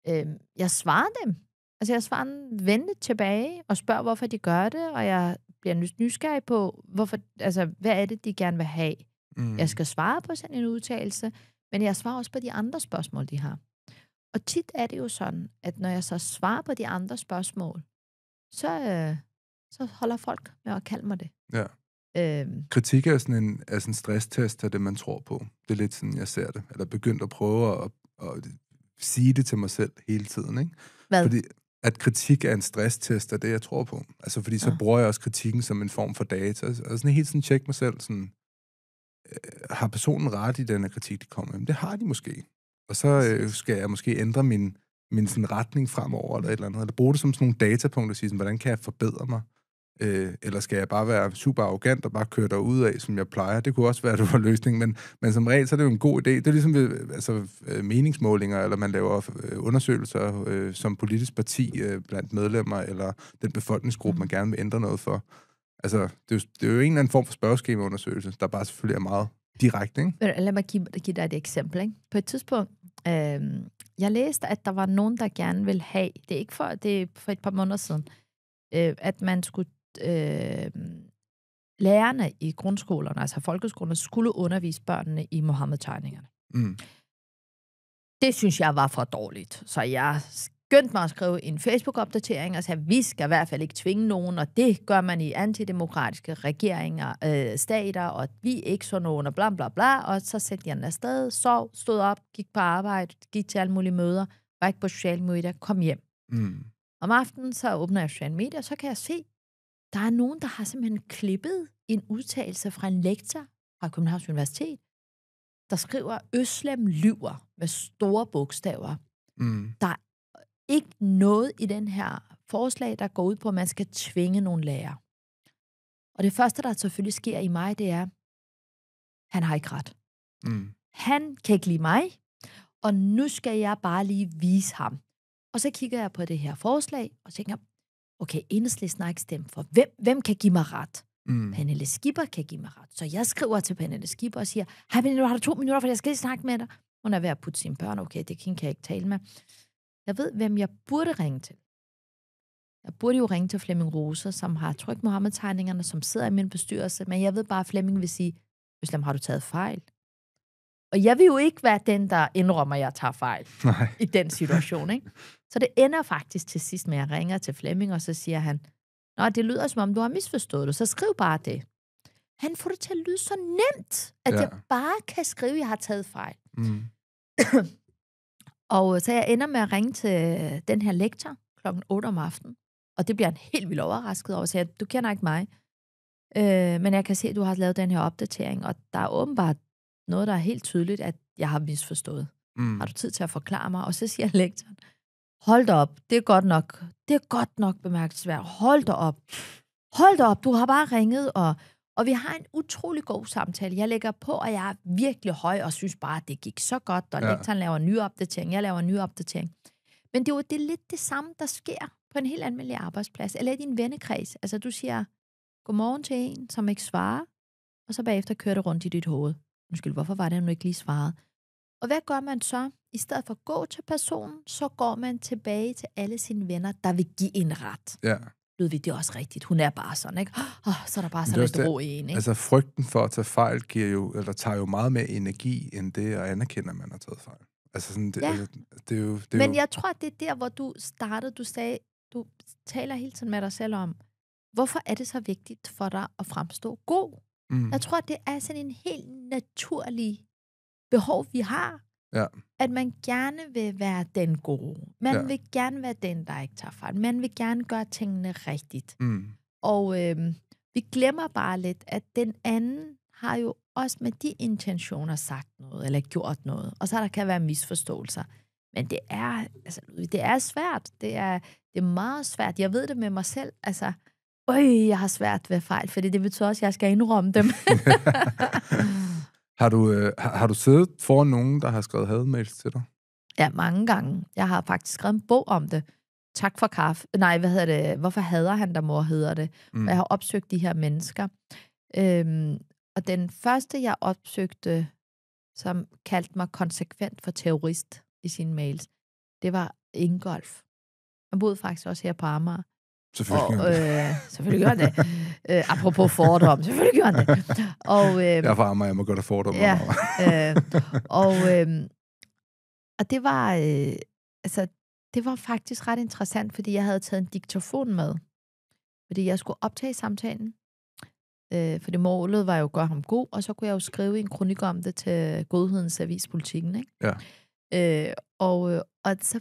øhm, jeg svarer dem. Altså, jeg svarer venligt tilbage og spørger, hvorfor de gør det, og jeg bliver nysgerrig på, hvorfor, altså, hvad er det, de gerne vil have. Mm. Jeg skal svare på sådan en udtalelse, men jeg svarer også på de andre spørgsmål, de har. Og tit er det jo sådan, at når jeg så svarer på de andre spørgsmål, så, øh, så holder folk med at kalde mig det. Ja. Øhm. Kritik er sådan en er sådan en stresstest af det, man tror på. Det er lidt sådan, jeg ser det. Eller begyndt at prøve at, at sige det til mig selv hele tiden. Ikke? Hvad? Fordi, at kritik er en stresstest er det, jeg tror på. Altså, fordi så ja. bruger jeg også kritikken som en form for data. Og sådan helt sådan tjekke mig selv, sådan, øh, har personen ret i den kritik, de kommer med? det har de måske. Og så øh, skal jeg måske ændre min, min sådan, retning fremover, eller et eller andet, eller bruge det som sådan nogle datapunkter, og sige, sådan, hvordan kan jeg forbedre mig? Øh, eller skal jeg bare være super arrogant og bare køre dig ud af, som jeg plejer? Det kunne også være, at det var løsningen, men, men som regel, så er det jo en god idé. Det er ligesom ved øh, altså, øh, meningsmålinger, eller man laver øh, undersøgelser øh, som politisk parti øh, blandt medlemmer, eller den befolkningsgruppe, man mm. gerne vil ændre noget for. Altså, det er jo, det er jo en eller anden form for spørgeskemaundersøgelse, der bare selvfølgelig er meget direkte, ikke? Lad mig give, give dig et eksempel, ikke? På et tidspunkt, øh, jeg læste, at der var nogen, der gerne ville have, det er ikke for, det er for et par måneder siden, at man skulle øh, lærerne i grundskolerne, altså folkeskolerne, skulle undervise børnene i Mohammed-tegningerne. Mm. Det synes jeg var for dårligt, så jeg skyndte mig at skrive en Facebook-opdatering og sagde, at vi skal i hvert fald ikke tvinge nogen, og det gør man i antidemokratiske regeringer, øh, stater, og vi er ikke så nogen, og bla bla bla. Og så sendte jeg den afsted, sov, stod op, gik på arbejde, gik til alle mulige møder, var ikke på sociale medier, kom hjem. Mm. Om aftenen, så åbner jeg social media, så kan jeg se, der er nogen, der har simpelthen klippet en udtalelse fra en lektor fra Københavns Universitet, der skriver, Øslem lyver med store bogstaver. Mm. Der er ikke noget i den her forslag, der går ud på, at man skal tvinge nogle lærere. Og det første, der selvfølgelig sker i mig, det er, han har ikke ret. Mm. Han kan ikke lide mig, og nu skal jeg bare lige vise ham. Og så kigger jeg på det her forslag, og tænker, okay, enhedslisten har ikke stemt for. Hvem, hvem kan give mig ret? Mm. Pernille Skipper kan give mig ret. Så jeg skriver til Pernille Skipper og siger, hej Pernille, har du to minutter, for jeg skal lige snakke med dig. Hun er ved at putte sine børn, okay, det kan jeg ikke tale med. Jeg ved, hvem jeg burde ringe til. Jeg burde jo ringe til Flemming Rose, som har trykt Mohammed-tegningerne, som sidder i min bestyrelse, men jeg ved bare, at Flemming vil sige, Øslem, har du taget fejl? Og jeg vil jo ikke være den, der indrømmer, at jeg tager fejl Nej. i den situation. Ikke? Så det ender faktisk til sidst med, at jeg ringer til Flemming, og så siger han, Nå, det lyder som om, du har misforstået det, så skriv bare det. Han får det til at lyde så nemt, at ja. jeg bare kan skrive, at jeg har taget fejl. Mm. og så jeg ender med at ringe til øh, den her lektor klokken 8 om aftenen. Og det bliver han helt vildt overrasket over. at jeg, du kender ikke mig. Øh, men jeg kan se, at du har lavet den her opdatering, og der er åbenbart noget, der er helt tydeligt, at jeg har misforstået. Mm. Har du tid til at forklare mig? Og så siger lektoren, hold da op, det er godt nok, det er godt nok bemærkelsesværdigt. Hold da op, hold da op, du har bare ringet, og, og vi har en utrolig god samtale. Jeg lægger på, og jeg er virkelig høj, og synes bare, at det gik så godt, og ja. lektoren laver en ny opdatering, jeg laver en ny opdatering. Men det er jo det er lidt det samme, der sker på en helt almindelig arbejdsplads, eller i din vennekreds. Altså, du siger godmorgen til en, som ikke svarer, og så bagefter kører det rundt i dit hoved undskyld, hvorfor var det, han nu ikke lige svarede? Og hvad gør man så? I stedet for at gå til personen, så går man tilbage til alle sine venner, der vil give en ret. Ja. vi, det er også rigtigt. Hun er bare sådan, ikke? Oh, så er der bare sådan lidt ro i en, ikke? Altså, frygten for at tage fejl giver jo, eller tager jo meget mere energi, end det at anerkende, at man har taget fejl. Altså, sådan, det, ja. altså, det er jo... Det er Men jo... jeg tror, det er der, hvor du startede, du sagde, du taler hele tiden med dig selv om, hvorfor er det så vigtigt for dig at fremstå god? Mm. Jeg tror, det er sådan en helt naturlig behov, vi har. Ja. At man gerne vil være den gode. Man ja. vil gerne være den, der ikke tager fejl. Man vil gerne gøre tingene rigtigt. Mm. Og øh, vi glemmer bare lidt, at den anden har jo også med de intentioner sagt noget, eller gjort noget. Og så der kan være misforståelser. Men det er, altså, det er svært. Det er, det er meget svært. Jeg ved det med mig selv. Altså, øj, jeg har svært ved fejl, fordi det betyder også, at jeg skal indrømme dem. har, du, øh, har, har du siddet for nogen, der har skrevet hademails til dig? Ja, mange gange. Jeg har faktisk skrevet en bog om det. Tak for kaffe. Nej, hvad hedder det? Hvorfor hader han der mor, hedder det. Mm. Jeg har opsøgt de her mennesker. Øhm, og den første, jeg opsøgte, som kaldte mig konsekvent for terrorist i sine mails, det var Ingolf. Han boede faktisk også her på Amager. Selvfølgelig og, øh, selvfølgelig gjorde han det. Øh, apropos fordom, selvfølgelig gjorde han det. Og, øh, jeg farmer, jeg må gøre have fordom. Ja, øh, og, øh, og det var, øh, altså, det var faktisk ret interessant, fordi jeg havde taget en diktafon med, fordi jeg skulle optage samtalen. Øh, fordi målet var jo at gøre ham god, og så kunne jeg jo skrive en kronik om det til Godhedens Avis Politikken, ikke? Ja. Øh, og, øh, og så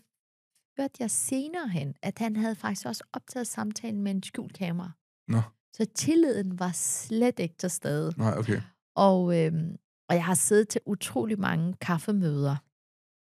hørte jeg senere hen, at han havde faktisk også optaget samtalen med en skjult kamera. Nå. Så tilliden var slet ikke til stede. Nej, okay. Og, øh, og jeg har siddet til utrolig mange kaffemøder.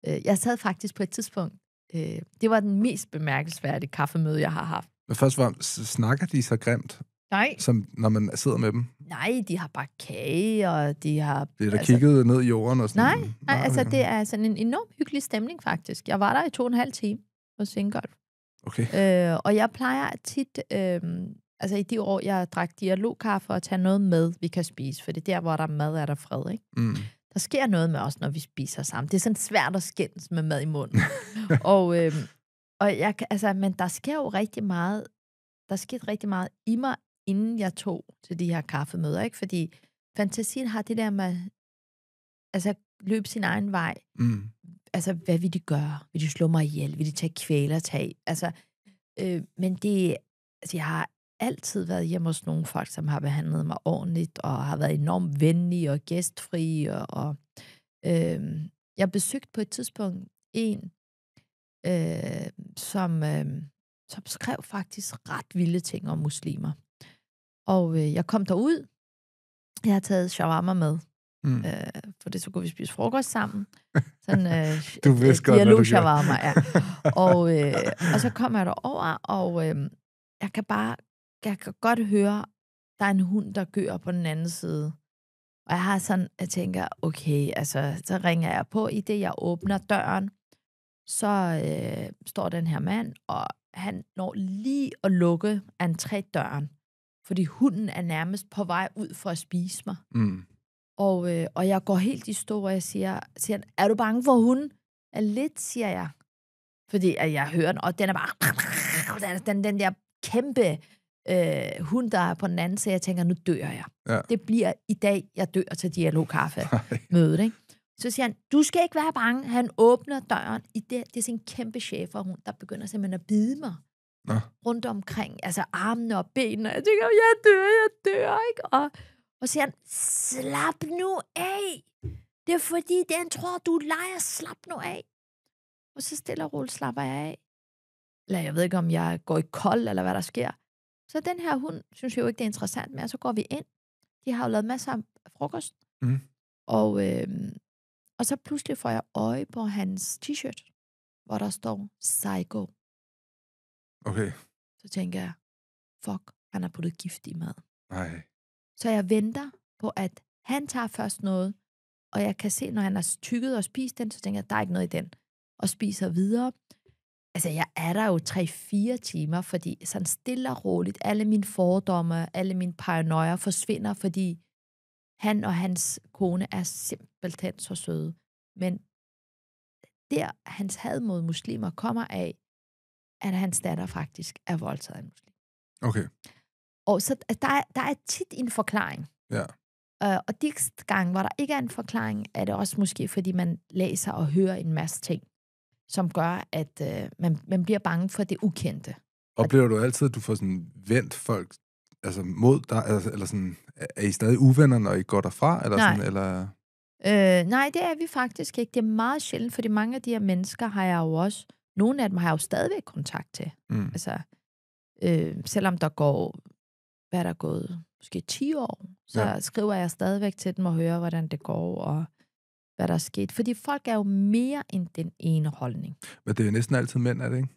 Øh, jeg sad faktisk på et tidspunkt, øh, det var den mest bemærkelsesværdige kaffemøde, jeg har haft. Men først var, snakker de så grimt? Nej. Som, når man sidder med dem? Nej, de har bare kage, og de har... Det er der altså, kigget ned i jorden og sådan Nej, nej, nej altså okay. det er sådan en enorm hyggelig stemning faktisk. Jeg var der i to og en halv time og sengolf. Okay. Øh, og jeg plejer tit, øh, altså i de år, jeg drak dialogkaffe, at tage noget med, vi kan spise, for det er der, hvor der er mad, er der fred, ikke? Mm. Der sker noget med os, når vi spiser sammen. Det er sådan svært at skændes med mad i munden. og, øh, og jeg, altså, men der sker jo rigtig meget, der sker rigtig meget i mig, inden jeg tog til de her kaffemøder, ikke? Fordi fantasien har det der med, altså løbe sin egen vej. Mm altså, hvad vil de gøre? Vil de slå mig ihjel? Vil de tage kvælertag? Altså, øh, men det, altså, jeg har altid været hjemme hos nogle folk, som har behandlet mig ordentligt, og har været enormt venlige og gæstfri. Og, og, øh, jeg besøgte på et tidspunkt en, øh, som, øh, som skrev faktisk ret vilde ting om muslimer. Og øh, jeg kom derud, jeg har taget shawarma med, Mm. Øh, for det, så kunne vi spise frokost sammen. Sådan øh, du vidste godt, dialog, hvad du var mig, ja. og, øh, og så kom jeg derover, og øh, jeg kan bare jeg kan godt høre, der er en hund, der gør på den anden side. Og jeg har sådan, jeg tænker, okay, altså, så ringer jeg på. I det, jeg åbner døren, så øh, står den her mand, og han når lige at lukke entrédøren, fordi hunden er nærmest på vej ud for at spise mig. Mm. Og, øh, og jeg går helt i stå, og jeg siger, siger han, er du bange for hunden? Er lidt, siger jeg. Fordi at jeg hører den, og den er bare... Den, den der kæmpe øh, hund, der er på den anden, så jeg tænker, nu dør jeg. Ja. Det bliver i dag, jeg dør til dialogkaffe-mødet, ikke? Så siger han, du skal ikke være bange. Han åbner døren. I det, det er sådan en kæmpe hun, der begynder simpelthen at bide mig. Nå. Rundt omkring, altså armene og benene. Jeg tænker, jeg dør, jeg dør, ikke? Og, og siger han, slap nu af. Det er fordi, den tror, du leger. Slap nu af. Og så stille og roligt slapper jeg af. Eller jeg ved ikke, om jeg går i kold, eller hvad der sker. Så den her hund, synes jeg jo ikke, det er interessant med. Og så går vi ind. De har jo lavet masser af frokost. Mm. Og, øh, og så pludselig får jeg øje på hans t-shirt, hvor der står Psycho. Okay. Så tænker jeg, fuck, han har puttet gift i mad. Nej. Så jeg venter på, at han tager først noget, og jeg kan se, når han har tykket og spist den, så tænker jeg, der er ikke noget i den, og spiser videre. Altså, jeg er der jo 3-4 timer, fordi sådan stille og roligt, alle mine fordomme, alle mine paranoia forsvinder, fordi han og hans kone er simpelthen så søde. Men der hans had mod muslimer kommer af, at hans datter faktisk er voldtaget af en muslim. Okay. Og så der, er, der er tit en forklaring. Ja. Øh, og de gange, hvor der ikke er en forklaring, er det også måske, fordi man læser og hører en masse ting, som gør, at øh, man, man bliver bange for det ukendte. Oplever du altid, at du får sådan vendt folk altså mod dig, altså, eller sådan, er I stadig uvenner, når I går derfra? Eller nej. Sådan, eller? Øh, nej, det er vi faktisk ikke. Det er meget sjældent, fordi mange af de her mennesker har jeg jo også, nogle af dem har jeg jo stadigvæk kontakt til. Mm. Altså, øh, selvom der går hvad der er gået, måske 10 år, så ja. skriver jeg stadigvæk til dem og hører, hvordan det går, og hvad der er sket. Fordi folk er jo mere end den ene holdning. Men det er jo næsten altid mænd, er det ikke?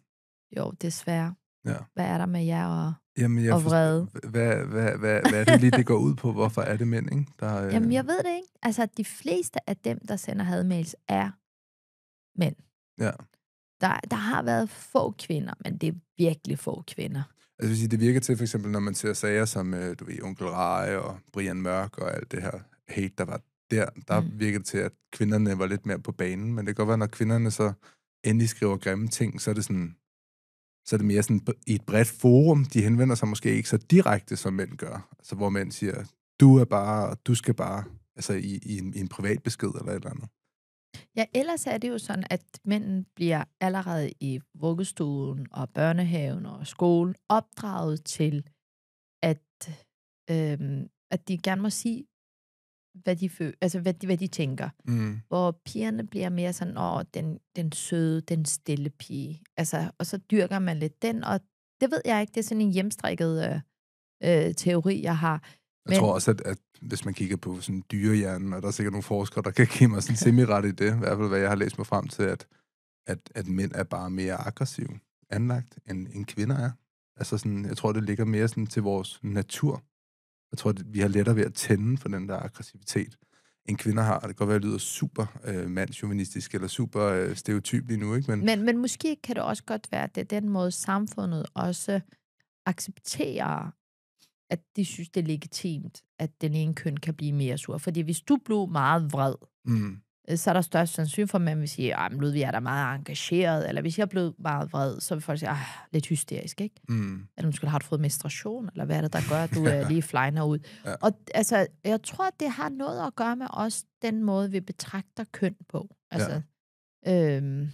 Jo, desværre. Ja. Hvad er der med jer og, Jamen, jeg og vrede? hvad, hvad, hvad, hvad er det lige, det går ud på? Hvorfor er det mænd, ikke? Der, øh... Jamen, jeg ved det ikke. Altså, de fleste af dem, der sender hadmails, er mænd. Ja. Der, der har været få kvinder, men det er virkelig få kvinder. Altså, sige, det virker til, for eksempel, når man ser sager som, øh, du ved, Onkel Rai og Brian Mørk og alt det her hate, der var der, der mm. virker det til, at kvinderne var lidt mere på banen. Men det kan godt være, når kvinderne så endelig skriver grimme ting, så er det sådan, så er det mere sådan i et bredt forum. De henvender sig måske ikke så direkte, som mænd gør. Altså, hvor mænd siger, du er bare, og du skal bare, altså i, i, en, i en privat besked eller et eller andet. Ja, ellers er det jo sådan, at mænden bliver allerede i vuggestuen og børnehaven og skolen opdraget til, at, øhm, at de gerne må sige, hvad de, fø- altså, hvad de, hvad de tænker. Mm. Hvor pigerne bliver mere sådan, åh, den, den søde, den stille pige. Altså, og så dyrker man lidt den, og det ved jeg ikke, det er sådan en hjemstrikket øh, øh, teori, jeg har. Jeg Men... tror også, at, at hvis man kigger på sådan dyrehjernen, og der er sikkert nogle forskere, der kan give mig sådan semi-ret i det, i hvert fald hvad jeg har læst mig frem til, at, at, at mænd er bare mere aggressive anlagt, end, end kvinder er. Altså sådan, jeg tror, det ligger mere sådan til vores natur. Jeg tror, det, vi har lettere ved at tænde for den der aggressivitet, end kvinder har. Og det kan godt være, at det lyder super øh, mandsjuvenistisk eller super øh, stereotyp lige nu. Ikke? Men, men, men måske kan det også godt være, at det er den måde, samfundet også accepterer at de synes, det er legitimt, at den ene køn kan blive mere sur. Fordi hvis du blev meget vred, mm. Øh, så er der størst sandsynlighed for, at man vil sige, at Ludvig er der meget engageret, eller hvis jeg blev meget vred, så vil folk sige, ah, lidt hysterisk, ikke? Mm. Eller måske har du fået menstruation, eller hvad er det, der gør, at du ja. Øh, lige flyner ud? Ja. Og altså, jeg tror, at det har noget at gøre med også den måde, vi betragter køn på. Altså, ja. øhm,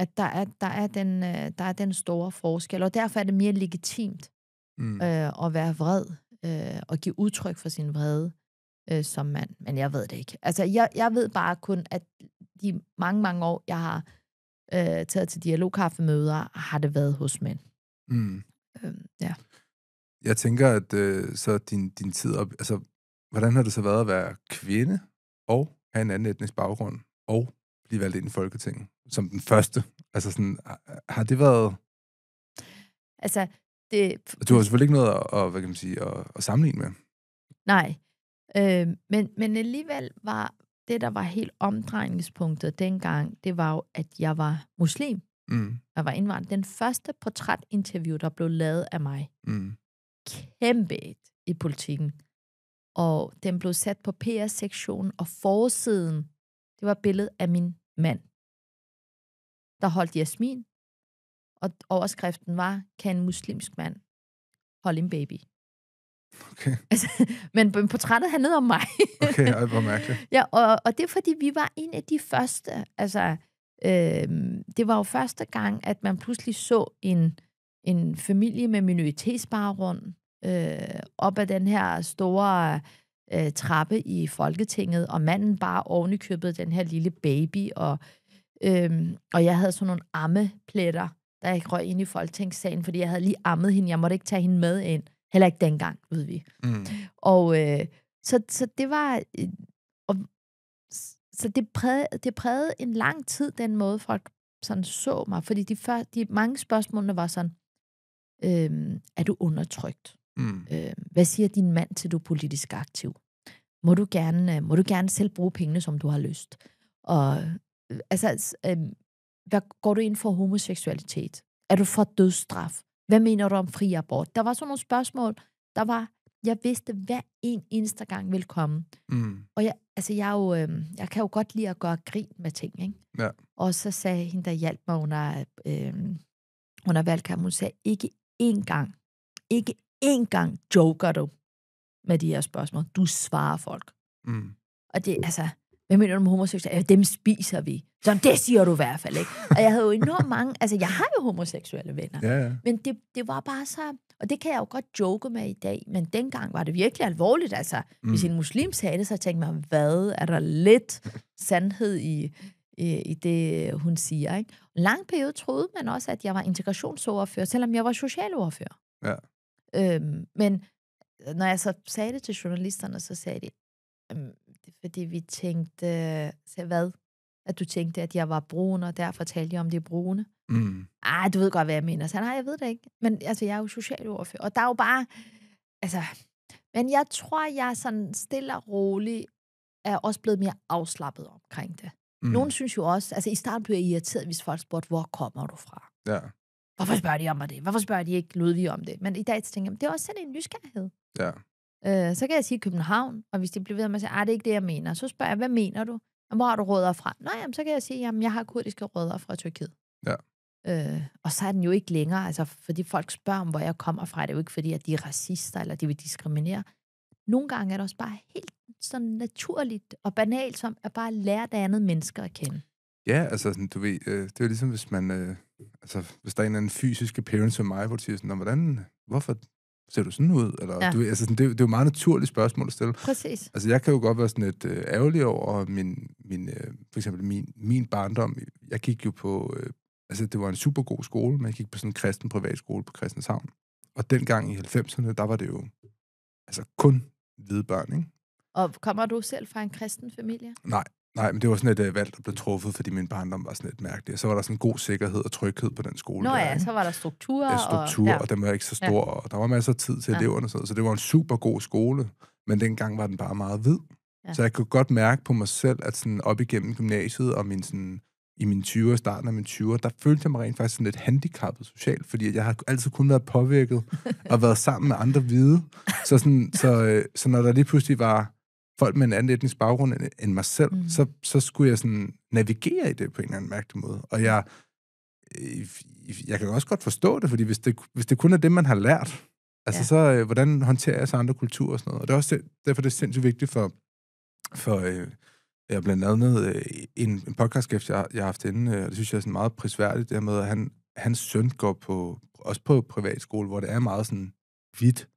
at der er, der, er den, øh, der er den store forskel, og derfor er det mere legitimt mm. øh, at være vred øh, og give udtryk for sin vrede øh, som mand. Men jeg ved det ikke. Altså, jeg, jeg ved bare kun, at de mange, mange år, jeg har øh, taget til dialogkaffemøder, har det været hos mænd. Mm. Øh, ja. Jeg tænker, at øh, så din, din tid op... Altså, hvordan har det så været at være kvinde og have en anden etnisk baggrund og blive valgt ind i Folketinget som den første? Altså, sådan, har, har det været... Altså, det... Du har selvfølgelig ikke noget at, at, hvad kan man sige, at, at sammenligne med. Nej, øh, men, men alligevel var det, der var helt omdrejningspunktet dengang, det var jo, at jeg var muslim. Mm. Jeg var indvandret. Den første portrætinterview, der blev lavet af mig, mm. kæmpe i politikken. Og den blev sat på PR-sektionen, og forsiden, det var billedet af min mand. Der holdt Jasmin og overskriften var, kan en muslimsk mand holde en baby? Okay. Altså, men portrættet handlede om mig. okay, hvor mærkeligt. Ja, og, og det er, fordi vi var en af de første. Altså, øh, det var jo første gang, at man pludselig så en, en familie med minoritetsbaggrund øh, op ad den her store øh, trappe i Folketinget, og manden bare ovenikøbet den her lille baby, og, øh, og jeg havde sådan nogle ammepletter da jeg røg ind i Folketingssagen, fordi jeg havde lige ammet hende. Jeg måtte ikke tage hende med ind. Heller ikke dengang, ved vi. Mm. Og øh, så, så det var... Øh, og, så det prægede, det prægede en lang tid, den måde folk sådan så mig. Fordi de, før, de mange spørgsmål var sådan, øh, er du undertrykt? Mm. Øh, hvad siger din mand til, du er politisk aktiv? Må du, gerne, øh, må du gerne selv bruge pengene, som du har lyst? Og øh, altså, øh, hvad går du ind for homoseksualitet? Er du for dødsstraf? Hvad mener du om fri abort? Der var sådan nogle spørgsmål, der var, jeg vidste hver en eneste gang ville komme. Mm. Og jeg, altså jeg, er jo, øh, jeg kan jo godt lide at gøre grin med ting, ikke? Ja. Og så sagde hende, der hjalp mig under, øh, under valgkampen, hun sagde, ikke én gang, ikke én gang joker du med de her spørgsmål. Du svarer folk. Mm. Og det, altså, hvad mener du med homoseksuelle? Ja, dem spiser vi. Så det siger du i hvert fald, ikke? Og jeg havde jo enormt mange, altså jeg har jo homoseksuelle venner, ja, ja. men det, det var bare så, og det kan jeg jo godt joke med i dag, men dengang var det virkelig alvorligt, altså mm. hvis en muslim sagde det, så tænkte man, hvad er der lidt sandhed i, i, i det, hun siger, ikke? En lang periode troede man også, at jeg var integrationsoverfører, selvom jeg var socialoverfører. Ja. Øhm, men øh, når jeg så sagde det til journalisterne, så sagde de, øhm, fordi vi tænkte, så hvad? At du tænkte, at jeg var brun, og derfor talte jeg om det brune. Mm. Ah, du ved godt, hvad jeg mener. Så nej, jeg ved det ikke. Men altså, jeg er jo socialordfører, og der er jo bare... Altså, men jeg tror, jeg sådan stille og roligt er også blevet mere afslappet omkring det. Mm. Nogle synes jo også, altså i starten blev jeg irriteret, hvis folk spurgte, hvor kommer du fra? Ja. Hvorfor spørger de om det? Hvorfor spørger de ikke Ludvig om det? Men i dag tænker jeg, det er også sådan en nysgerrighed. Ja. Øh, så kan jeg sige København, og hvis de bliver ved med at sige, det er ikke det, jeg mener, så spørger jeg, hvad mener du? Og hvor har du rødder fra? Nej, jamen, så kan jeg sige, jamen, jeg har kurdiske rødder fra Tyrkiet. Ja. Øh, og så er den jo ikke længere, altså, fordi folk spørger om, hvor jeg kommer fra. Det er jo ikke fordi, at de er racister, eller de vil diskriminere. Nogle gange er det også bare helt sådan naturligt og banalt som at bare lære det andet mennesker at kende. Ja, altså, sådan, du ved, øh, det er jo ligesom, hvis man... Øh, altså, hvis der er en eller anden fysisk appearance som mig, hvor du siger sådan, hvordan, hvorfor ser du sådan ud? Eller, ja. du, altså, sådan, det, det er jo meget naturligt spørgsmål at stille. Præcis. Altså, jeg kan jo godt være sådan lidt øh, ærgerlig over min, min, øh, for eksempel min, min barndom. Jeg gik jo på, øh, altså det var en super god skole, men jeg gik på sådan en kristen privatskole på Christianshavn. Og dengang i 90'erne, der var det jo altså kun hvide børn, ikke? Og kommer du selv fra en kristen familie? Nej, Nej, men det var sådan et øh, valg, der blev truffet, fordi min barndom var sådan lidt mærkelig. Og så var der sådan en god sikkerhed og tryghed på den skole. Nå der, ja, ikke? så var der strukturer. Ja, struktur, og, ja. og den var ikke så stor, ja. og der var masser af tid til ja. eleverne. Så, så det var en super god skole, men dengang var den bare meget hvid. Ja. Så jeg kunne godt mærke på mig selv, at sådan op igennem gymnasiet og min sådan, i mine 20'er, starten af mine 20'er, der følte jeg mig rent faktisk sådan lidt handicappet socialt, fordi jeg har altid kun været påvirket og været sammen med andre hvide. Så, sådan, så, øh, så når der lige pludselig var folk med en anden etnisk baggrund end mig selv, mm. så, så skulle jeg sådan navigere i det på en eller anden mærkelig måde. Og jeg, jeg kan også godt forstå det, fordi hvis det, hvis det kun er det, man har lært, altså ja. så, øh, hvordan håndterer jeg så andre kulturer og sådan noget? Og det er også derfor, det er sindssygt vigtigt for, for øh, jeg blandt andet øh, en, en podcast jeg, jeg har haft inden, og det synes jeg er sådan meget prisværdigt, det her med, at han, hans søn går på, også på privatskole, hvor det er meget sådan hvidt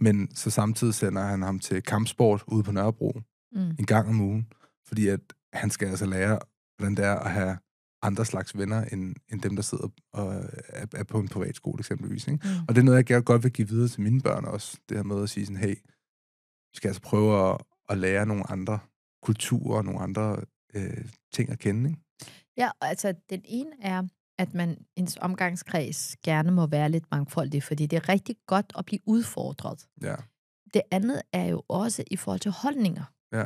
men så samtidig sender han ham til kampsport ude på Nørrebro mm. en gang om ugen, fordi at han skal altså lære, hvordan det er at have andre slags venner, end, end dem, der sidder og er, er på en privatskole eksempelvis. Ikke? Mm. Og det er noget, jeg godt vil give videre til mine børn også, det her med at sige sådan, hey, vi skal altså prøve at, at lære nogle andre kulturer og nogle andre øh, ting at kende. Ikke? Ja, altså den ene er, at man ens omgangskreds gerne må være lidt mangfoldig, fordi det er rigtig godt at blive udfordret. Ja. Det andet er jo også i forhold til holdninger. Ja.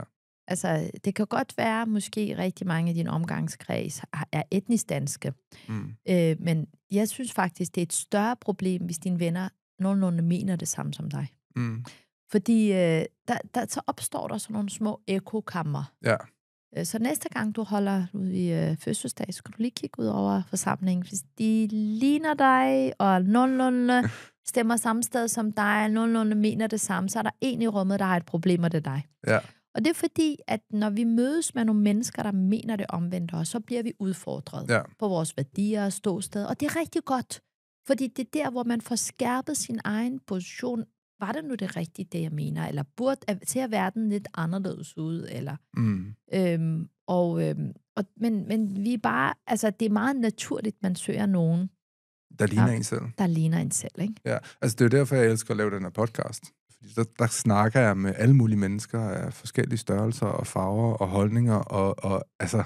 Altså, det kan godt være, måske rigtig mange af din omgangskreds er etnisk danske. Mm. Øh, men jeg synes faktisk, det er et større problem, hvis dine venner nogenlunde mener det samme som dig. Mm. Fordi øh, der, der, så opstår der sådan nogle små ekokammer. Ja. Øh, så næste gang, du holder ud i øh, fødselsdag, så kan du lige kigge ud over forsamlingen. Hvis de ligner dig, og nogenlunde stemmer samme sted som dig, og nogenlunde mener det samme, så er der en i rummet, der har et problem, og det er dig. Ja. Og det er fordi, at når vi mødes med nogle mennesker, der mener det omvendt os, så bliver vi udfordret ja. på vores værdier og ståsted. Og det er rigtig godt, fordi det er der, hvor man får skærpet sin egen position var det nu det rigtige, det jeg mener, eller burde, ser verden lidt anderledes ud, eller... Mm. Øhm, og, øhm, og, men, men vi er bare, altså det er meget naturligt, man søger nogen, der ligner ja. en selv. Der ligner en selv, ikke? Ja, altså det er derfor, jeg elsker at lave den her podcast. Fordi der, der snakker jeg med alle mulige mennesker af forskellige størrelser og farver og holdninger, og, og altså,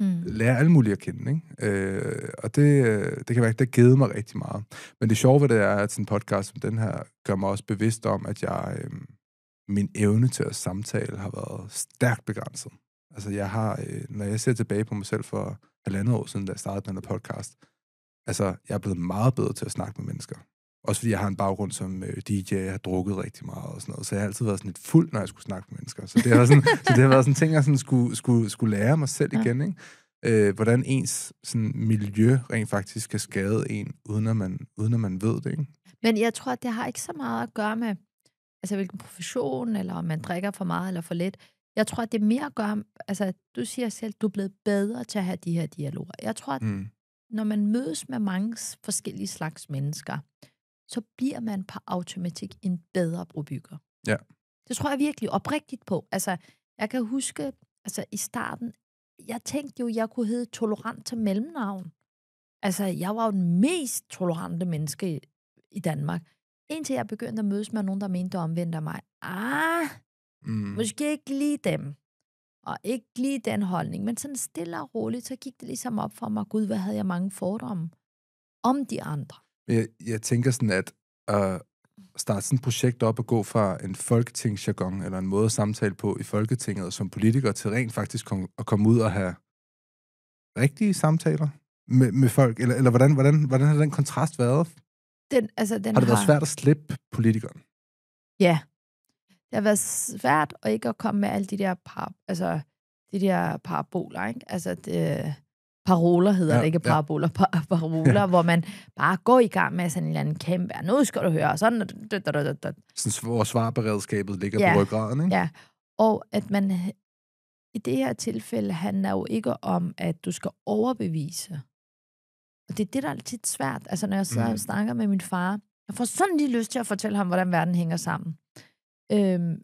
Mm. Lære alle mulige at kende, ikke? Øh, og det, øh, det kan være, det har mig rigtig meget. Men det sjove ved det er, at sådan en podcast som den her, gør mig også bevidst om, at jeg, øh, min evne til at samtale har været stærkt begrænset. Altså jeg har, øh, når jeg ser tilbage på mig selv for halvandet år siden, da jeg startede den her podcast, altså jeg er blevet meget bedre til at snakke med mennesker. Også fordi jeg har en baggrund som øh, DJ, jeg har drukket rigtig meget og sådan noget. Så jeg har altid været sådan lidt fuld, når jeg skulle snakke med mennesker. Så det har været sådan, så det har været sådan ting, jeg sådan skulle, skulle, skulle lære mig selv ja. igen, ikke? Øh, hvordan ens sådan, miljø rent faktisk kan skade en, uden at, man, uden at man ved det, ikke? Men jeg tror, at det har ikke så meget at gøre med, altså hvilken profession, eller om man drikker for meget eller for lidt. Jeg tror, at det er mere at gøre, altså du siger selv, du er blevet bedre til at have de her dialoger. Jeg tror, at mm. når man mødes med mange forskellige slags mennesker, så bliver man på automatik en bedre brobygger. Ja. Det tror jeg virkelig oprigtigt på. Altså, jeg kan huske, altså i starten, jeg tænkte jo, jeg kunne hedde tolerant til mellemnavn. Altså, jeg var jo den mest tolerante menneske i Danmark. Indtil jeg begyndte at mødes med nogen, der mente omvendt af mig. Ah, mm. måske ikke lige dem. Og ikke lige den holdning. Men sådan stille og roligt, så gik det ligesom op for mig. Gud, hvad havde jeg mange fordomme om de andre. Men jeg, jeg tænker sådan, at at øh, starte sådan et projekt op og gå fra en folketingsjargon eller en måde at samtale på i Folketinget som politiker til rent faktisk kom, at komme ud og have rigtige samtaler med, med folk? Eller, eller hvordan, hvordan, hvordan har den kontrast været? Den, altså, den har det har... været svært at slippe politikeren? Ja. Det har været svært at ikke at komme med alle de der par, altså, de der paraboler, ikke? Altså, det, paroler hedder ja, det, ikke paraboler, ja. paroler, ja. hvor man bare går i gang med sådan en eller anden kæmpe, nu skal du høre, sådan... Sådan, hvor svarberedskabet ligger ja. på ryggraden, ikke? Ja, og at man i det her tilfælde handler jo ikke om, at du skal overbevise. Og det er det, der er tit svært. Altså, når jeg sidder mm. og snakker med min far, jeg får sådan lige lyst til at fortælle ham, hvordan verden hænger sammen. Øhm,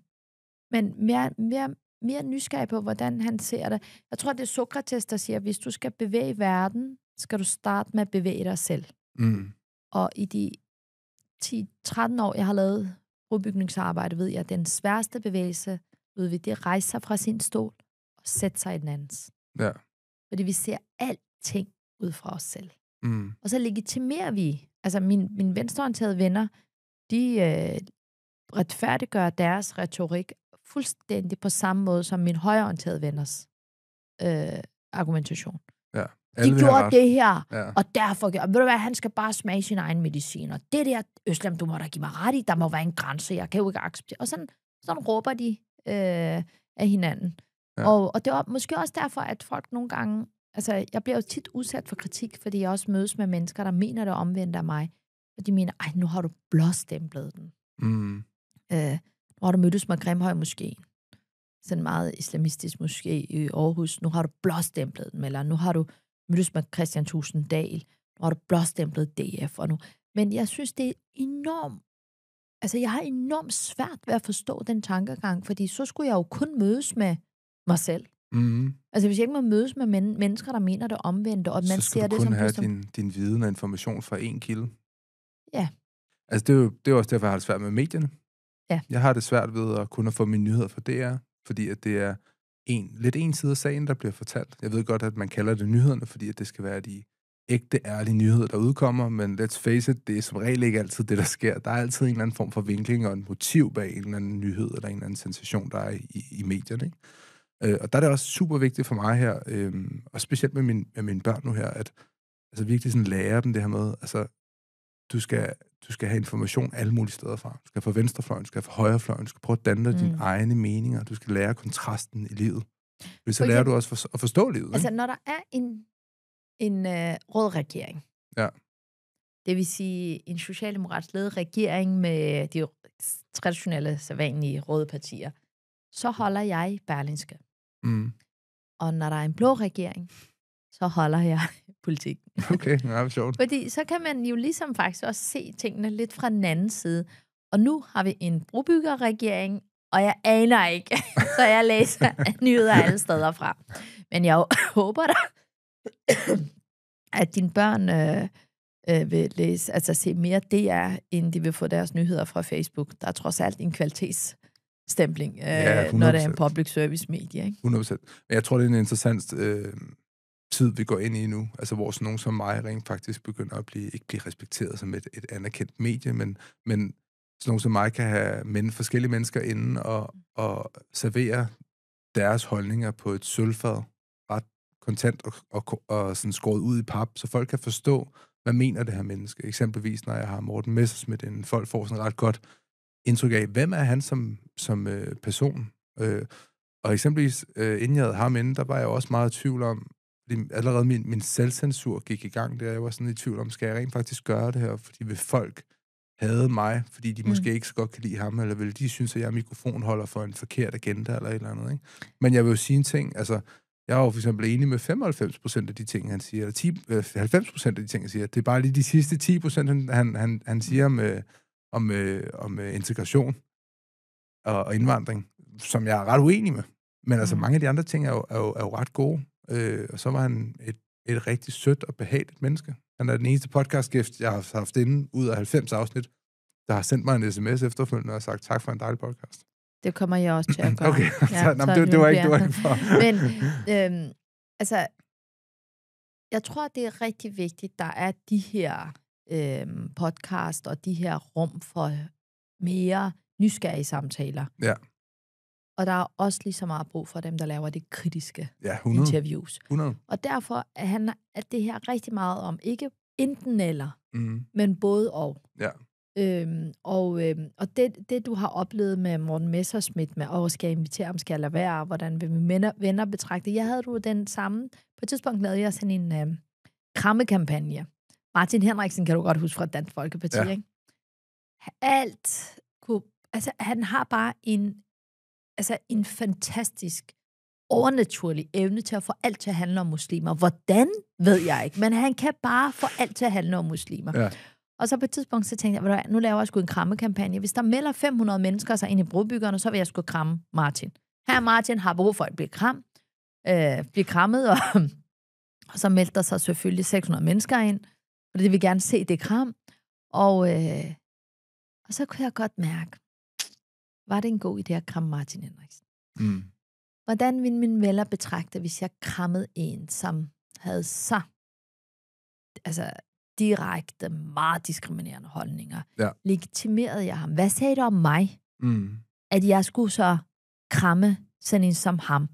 men mere, mere, mere nysgerrig på, hvordan han ser det. Jeg tror, det er Sokrates, der siger, at hvis du skal bevæge verden, skal du starte med at bevæge dig selv. Mm. Og i de 10-13 år, jeg har lavet brobygningsarbejde, ved jeg, at den sværeste bevægelse, ved vi, det er at rejse sig fra sin stol og sætte sig i den andens. Ja. Fordi vi ser alting ud fra os selv. Mm. Og så legitimerer vi, altså min, min venstreorienterede venner, de øh, retfærdiggør deres retorik fuldstændig på samme måde som min højreorienterede venners øh, argumentation. Ja. Alle de gjorde det her, ja. og derfor gjorde... Ved du hvad, han skal bare smage sin egen medicin, og det der, Østlem, du må da give mig ret i, der må være en grænse, jeg kan jo ikke acceptere. Og sådan, sådan råber de øh, af hinanden. Ja. Og, og det var måske også derfor, at folk nogle gange... Altså, jeg bliver jo tit udsat for kritik, fordi jeg også mødes med mennesker, der mener det omvendt af mig. Og de mener, ej, nu har du blåstemplet den. Mm. Øh, hvor du mødtes med Grimhøj måske sådan meget islamistisk måske i Aarhus. Nu har du blåstemplet dem, eller nu har du mødtes med Christian Tusinddal. Nu har du blåstemplet DF. Og nu. Men jeg synes, det er enormt... Altså, jeg har enormt svært ved at forstå den tankegang, fordi så skulle jeg jo kun mødes med mig selv. Mm. Altså, hvis jeg ikke må mødes med men- mennesker, der mener det omvendte, og man så ser det som... Så kun have som... din, din viden og information fra én kilde. Ja. Altså, det er jo det er også derfor, jeg har det svært med medierne. Ja. Jeg har det svært ved at kunne få mine nyheder fra DR, fordi at det er en, lidt en side af sagen, der bliver fortalt. Jeg ved godt, at man kalder det nyhederne, fordi at det skal være de ægte, ærlige nyheder, der udkommer, men let's face it, det er som regel ikke altid det, der sker. Der er altid en eller anden form for vinkling og en motiv bag en eller anden nyhed eller en eller anden sensation, der er i, i medierne. Ikke? Øh, og der er det også super vigtigt for mig her, øhm, og specielt med, min, med mine børn nu her, at altså virkelig sådan lære dem det her med, altså du skal, du skal have information alle mulige steder fra. Du skal fra venstrefløjen, du skal fra højrefløjen, du skal prøve at danne mm. dine egne meninger, du skal lære kontrasten i livet. Hvis så lærer du også at forstå livet. Altså, ikke? når der er en, en øh, rød regering, ja. det vil sige en socialdemokratisk ledet regering med de traditionelle, sædvanlige røde partier, så mm. holder jeg Berlinske. Mm. Og når der er en blå regering, så holder jeg politik. Okay, det er sjovt. Fordi så kan man jo ligesom faktisk også se tingene lidt fra den anden side. Og nu har vi en brobyggerregering, og jeg aner ikke, så jeg læser nyheder alle steder fra. Men jeg håber da, at dine børn øh, øh, vil læse, altså se mere DR, end de vil få deres nyheder fra Facebook. Der er trods alt en kvalitets stempling, øh, ja, når det er en public service medie. Ikke? 100%. Jeg tror, det er en interessant øh, tid, vi går ind i nu, altså hvor sådan nogen som mig rent faktisk begynder at blive, ikke blive respekteret som et, et anerkendt medie, men, men sådan nogen som mig kan have men, forskellige mennesker inden og, og servere deres holdninger på et sølvfad, ret kontant og, og, og sådan skåret ud i pap, så folk kan forstå, hvad mener det her menneske. Eksempelvis, når jeg har Morten Messersmith inden, folk får sådan ret godt indtryk af, hvem er han som, som øh, person? Øh, og eksempelvis, øh, inden jeg havde ham inde, der var jeg også meget i tvivl om, fordi allerede min, min selvcensur gik i gang der. Jeg var sådan i tvivl om, skal jeg rent faktisk gøre det her? Fordi vil folk hade mig, fordi de mm. måske ikke så godt kan lide ham, eller vil de synes, at jeg mikrofonholder for en forkert agenda eller et eller andet. Ikke? Men jeg vil jo sige en ting, altså, jeg er jo for eksempel enig med 95% af de ting, han siger, eller 10, øh, 90% af de ting, han siger. Det er bare lige de sidste 10%, han, han, han, han mm. siger om, øh, om, øh, om øh, integration og, og indvandring, som jeg er ret uenig med. Men altså, mm. mange af de andre ting er jo, er jo, er jo ret gode. Øh, og så var han et, et rigtig sødt og behageligt menneske. Han er den eneste podcastgift, jeg har haft inden ud af 90 afsnit, der har sendt mig en sms efterfølgende og sagt tak for en dejlig podcast. Det kommer jeg også til at gøre. okay, ja, nå, det, det, var ikke, det var ikke for. Men øhm, altså, jeg tror, det er rigtig vigtigt, der er de her øhm, podcast og de her rum for mere nysgerrige samtaler. Ja. Og der er også lige så meget brug for dem, der laver det kritiske ja, 100. interviews. 100. Og derfor handler at det her rigtig meget om ikke enten eller, mm. Mm-hmm. men både og. Ja. Øhm, og øhm, og det, det, du har oplevet med Morten Messerschmidt med, og skal jeg invitere ham, skal jeg lade være, hvordan vil mine venner, venner betragte? Jeg havde du den samme. På et tidspunkt lavede jeg sådan en øhm, krammekampagne. Martin Henriksen kan du godt huske fra Dansk Folkeparti, ja. ikke? Alt kunne... Altså, han har bare en altså en fantastisk overnaturlig evne til at få alt til at handle om muslimer. Hvordan, ved jeg ikke. Men han kan bare få alt til at handle om muslimer. Ja. Og så på et tidspunkt, så tænkte jeg, nu laver jeg sgu en krammekampagne. Hvis der melder 500 mennesker sig ind i brobyggerne, så vil jeg sgu kramme Martin. Her Martin har brug for at blive, kram, øh, blive krammet, og, og så melder der sig selvfølgelig 600 mennesker ind, fordi de vil gerne se det kram. Og, øh, og så kunne jeg godt mærke, var det en god idé at kramme Martin Henriksen? Mm. Hvordan ville min venner betragte, hvis jeg krammede en, som havde så altså, direkte, meget diskriminerende holdninger? Ja. Legitimerede jeg ham? Hvad sagde det om mig, mm. at jeg skulle så kramme sådan en som ham?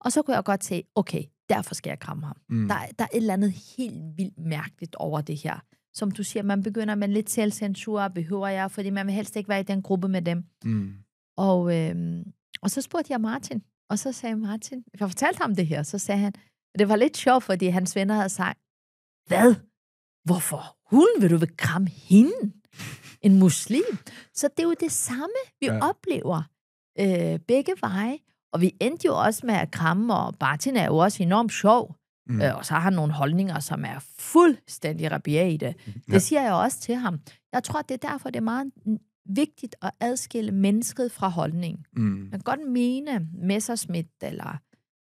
Og så kunne jeg godt se, okay, derfor skal jeg kramme ham. Mm. Der, der er et eller andet helt vildt mærkeligt over det her. Som du siger, man begynder med lidt selvcensur, behøver jeg, fordi man vil helst ikke være i den gruppe med dem. Mm. Og, øh, og så spurgte jeg Martin, og så sagde Martin, jeg fortalte ham det her, så sagde han, det var lidt sjovt, fordi hans venner havde sagt, hvad? Hvorfor? Hun vil du vil kramme hende? En muslim? Så det er jo det samme, vi ja. oplever øh, begge veje. Og vi endte jo også med at kramme, og Martin er jo også enormt sjov. Mm. Øh, og så har han nogle holdninger, som er fuldstændig rabiate. Mm, det siger jeg også til ham. Jeg tror, det er derfor, det er meget vigtigt at adskille mennesket fra holdning. Mm. Man kan godt mene, Messersmith eller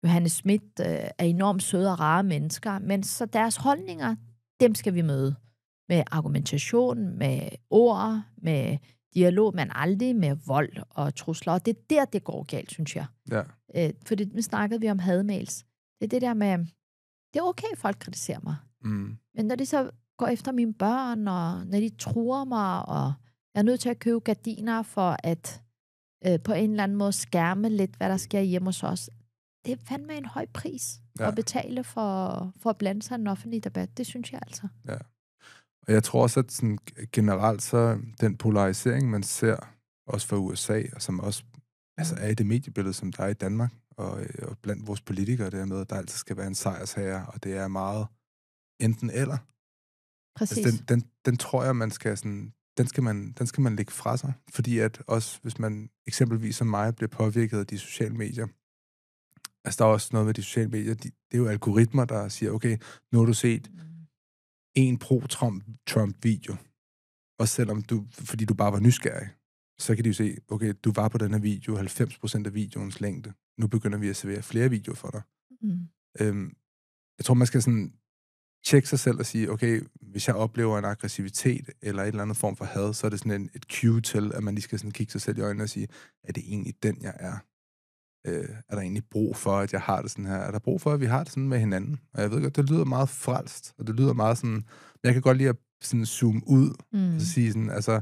Johannes Schmidt øh, er enormt søde og rare mennesker, men så deres holdninger, dem skal vi møde med argumentation, med ord, med dialog, men aldrig med vold og trusler. Og det er der, det går galt, synes jeg. Ja. Øh, fordi det, nu snakkede vi om hademails. Det er det der med, det er okay, folk kritiserer mig. Mm. Men når de så går efter mine børn, og når de truer mig, og jeg er nødt til at købe gardiner for at øh, på en eller anden måde skærme lidt, hvad der sker hjemme hos os. Det er fandme en høj pris ja. at betale for, for at blande sig i en offentlig debat. Det synes jeg altså. Ja. Og jeg tror også, at sådan generelt så den polarisering, man ser også fra USA, og som også altså, er i det mediebillede, som der er i Danmark, og, øh, og blandt vores politikere, det med, at der altid skal være en sejrsherre, og det er meget enten eller. Altså, Præcis. Altså, den, den, den tror jeg, man skal sådan den skal, man, den skal man lægge fra sig. Fordi at også, hvis man eksempelvis som mig bliver påvirket af de sociale medier, altså der er også noget med de sociale medier, de, det er jo algoritmer, der siger, okay, nu har du set mm. en pro-Trump-video, og selvom du, fordi du bare var nysgerrig, så kan de jo se, okay, du var på den her video, 90% af videoens længde, nu begynder vi at servere flere videoer for dig. Mm. Øhm, jeg tror, man skal sådan tjekke sig selv og sige, okay, hvis jeg oplever en aggressivitet eller et eller andet form for had, så er det sådan en, et cue til, at man lige skal sådan kigge sig selv i øjnene og sige, er det egentlig den, jeg er? Øh, er der egentlig brug for, at jeg har det sådan her? Er der brug for, at vi har det sådan med hinanden? Og jeg ved godt, det lyder meget frelst, og det lyder meget sådan, men jeg kan godt lide at sådan zoome ud mm. og sige sådan, altså,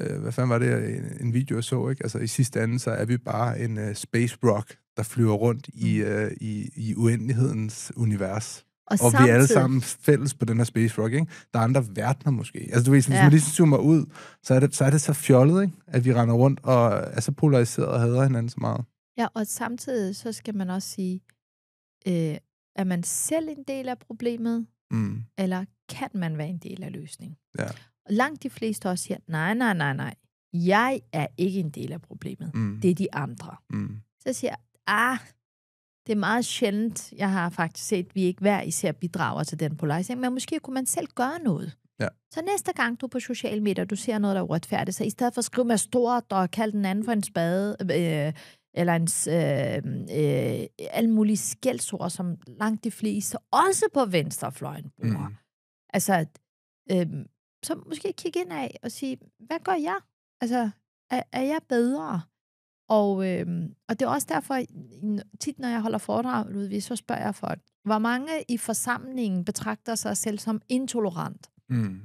øh, hvad fanden var det, en, øh, en video jeg så, ikke? Altså, i sidste ende, så er vi bare en uh, space rock, der flyver rundt i, uh, i, i uendelighedens univers. Og, og samtidig... vi er alle sammen fælles på den her space rock, ikke? Der er andre verdener måske. Altså du ved, hvis ja. man lige zoomer ud, så er, det, så er det så fjollet, ikke? At vi render rundt og er så polariseret og hader hinanden så meget. Ja, og samtidig så skal man også sige, øh, er man selv en del af problemet, mm. eller kan man være en del af løsningen? Ja. Og langt de fleste også siger, nej, nej, nej, nej. Jeg er ikke en del af problemet. Mm. Det er de andre. Mm. Så siger jeg, ah, det er meget sjældent, jeg har faktisk set, at vi ikke hver især bidrager til den polarisering, men måske kunne man selv gøre noget. Ja. Så næste gang du er på sociale medier, du ser noget, der er uretfærdigt, så i stedet for at skrive med stort og kalde den anden for en spade, øh, eller en, øh, øh, alle mulige skældsord, som langt de fleste, også på venstrefløjen, bruger. Mm. Altså, øh, så måske kigge ind af og sige, hvad gør jeg? Altså, er, er jeg bedre? Og, øh, og det er også derfor, tit når jeg holder foredrag, Ludvig, så spørger jeg folk, hvor mange i forsamlingen betragter sig selv som intolerant? Mm.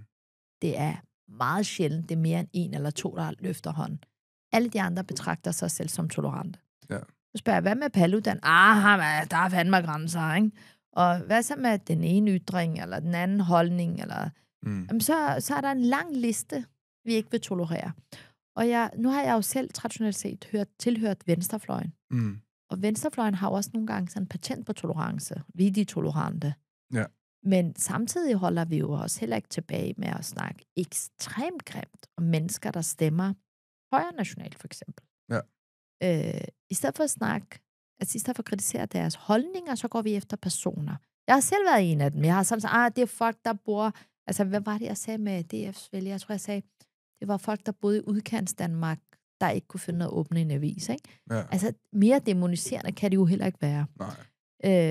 Det er meget sjældent, det er mere end en eller to, der løfter hånden. Alle de andre betragter sig selv som tolerante. Ja. Så spørger jeg, hvad med Paludan? Ah, der er fandme grænser, ikke? Og hvad så med den ene ytring, eller den anden holdning, eller... Mm. Jamen, så, så er der en lang liste, vi ikke vil tolerere. Og jeg, nu har jeg jo selv traditionelt set hørt, tilhørt venstrefløjen. Mm. Og venstrefløjen har også nogle gange sådan patent på tolerance. Vi er de tolerante. Ja. Men samtidig holder vi jo også heller ikke tilbage med at snakke ekstremt grimt om mennesker, der stemmer højre nationalt, for eksempel. Ja. Øh, I stedet for at snakke, altså i stedet for at kritisere deres holdninger, så går vi efter personer. Jeg har selv været en af dem. Jeg har sådan sagt, ah, det er folk, der bor... Altså, hvad var det, jeg sagde med DF's vælger? Jeg tror, jeg sagde, det var folk, der boede i udkants Danmark, der ikke kunne finde noget at åbne en avis. Ikke? Ja. Altså, mere demoniserende kan det jo heller ikke være. Nej.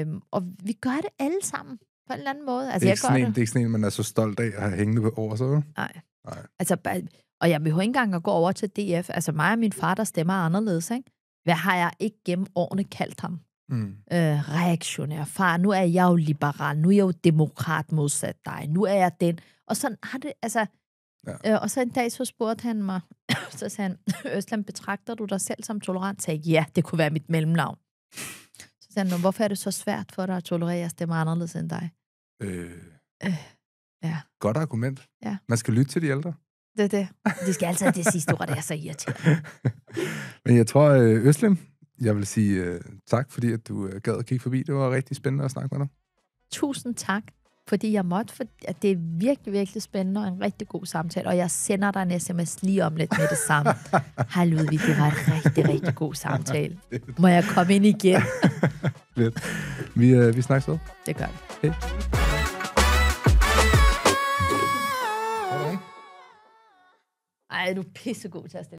Øhm, og vi gør det alle sammen på en eller anden måde. Altså, det, er jeg gør en, det. det er ikke sådan en, man er så stolt af at have hængende over sig, Nej. Nej. Altså, og jeg behøver ikke engang at gå over til DF. Altså, mig og min far, der stemmer anderledes, ikke? Hvad har jeg ikke gennem årene kaldt ham? Mm. Øh, reaktionær far, nu er jeg jo liberal, nu er jeg jo demokrat modsat dig, nu er jeg den. Og sådan har det, altså, Ja. Øh, og så en dag, så spurgte han mig, så sagde han, Østland, betragter du dig selv som tolerant? Så sagde ja, det kunne være mit mellemnavn. Så sagde han, hvorfor er det så svært for dig at tolerere, at stemme anderledes end dig? Øh. øh. Ja. Godt argument. Ja. Man skal lytte til de ældre. Det er det. De skal altid have det sidste ord, det er så irriterende. Men jeg tror, øh, Østland, jeg vil sige uh, tak, fordi at du øh, gad at kigge forbi. Det var rigtig spændende at snakke med dig. Tusind tak fordi jeg måtte, for at det er virkelig, virkelig spændende og en rigtig god samtale, og jeg sender dig en sms lige om lidt med det samme. Hej Ludvig, det var en rigtig, rigtig god samtale. Må jeg komme ind igen? Vi, øh, vi snakkes så. Det gør vi. Hey. Ej, er du pissegod til at stille.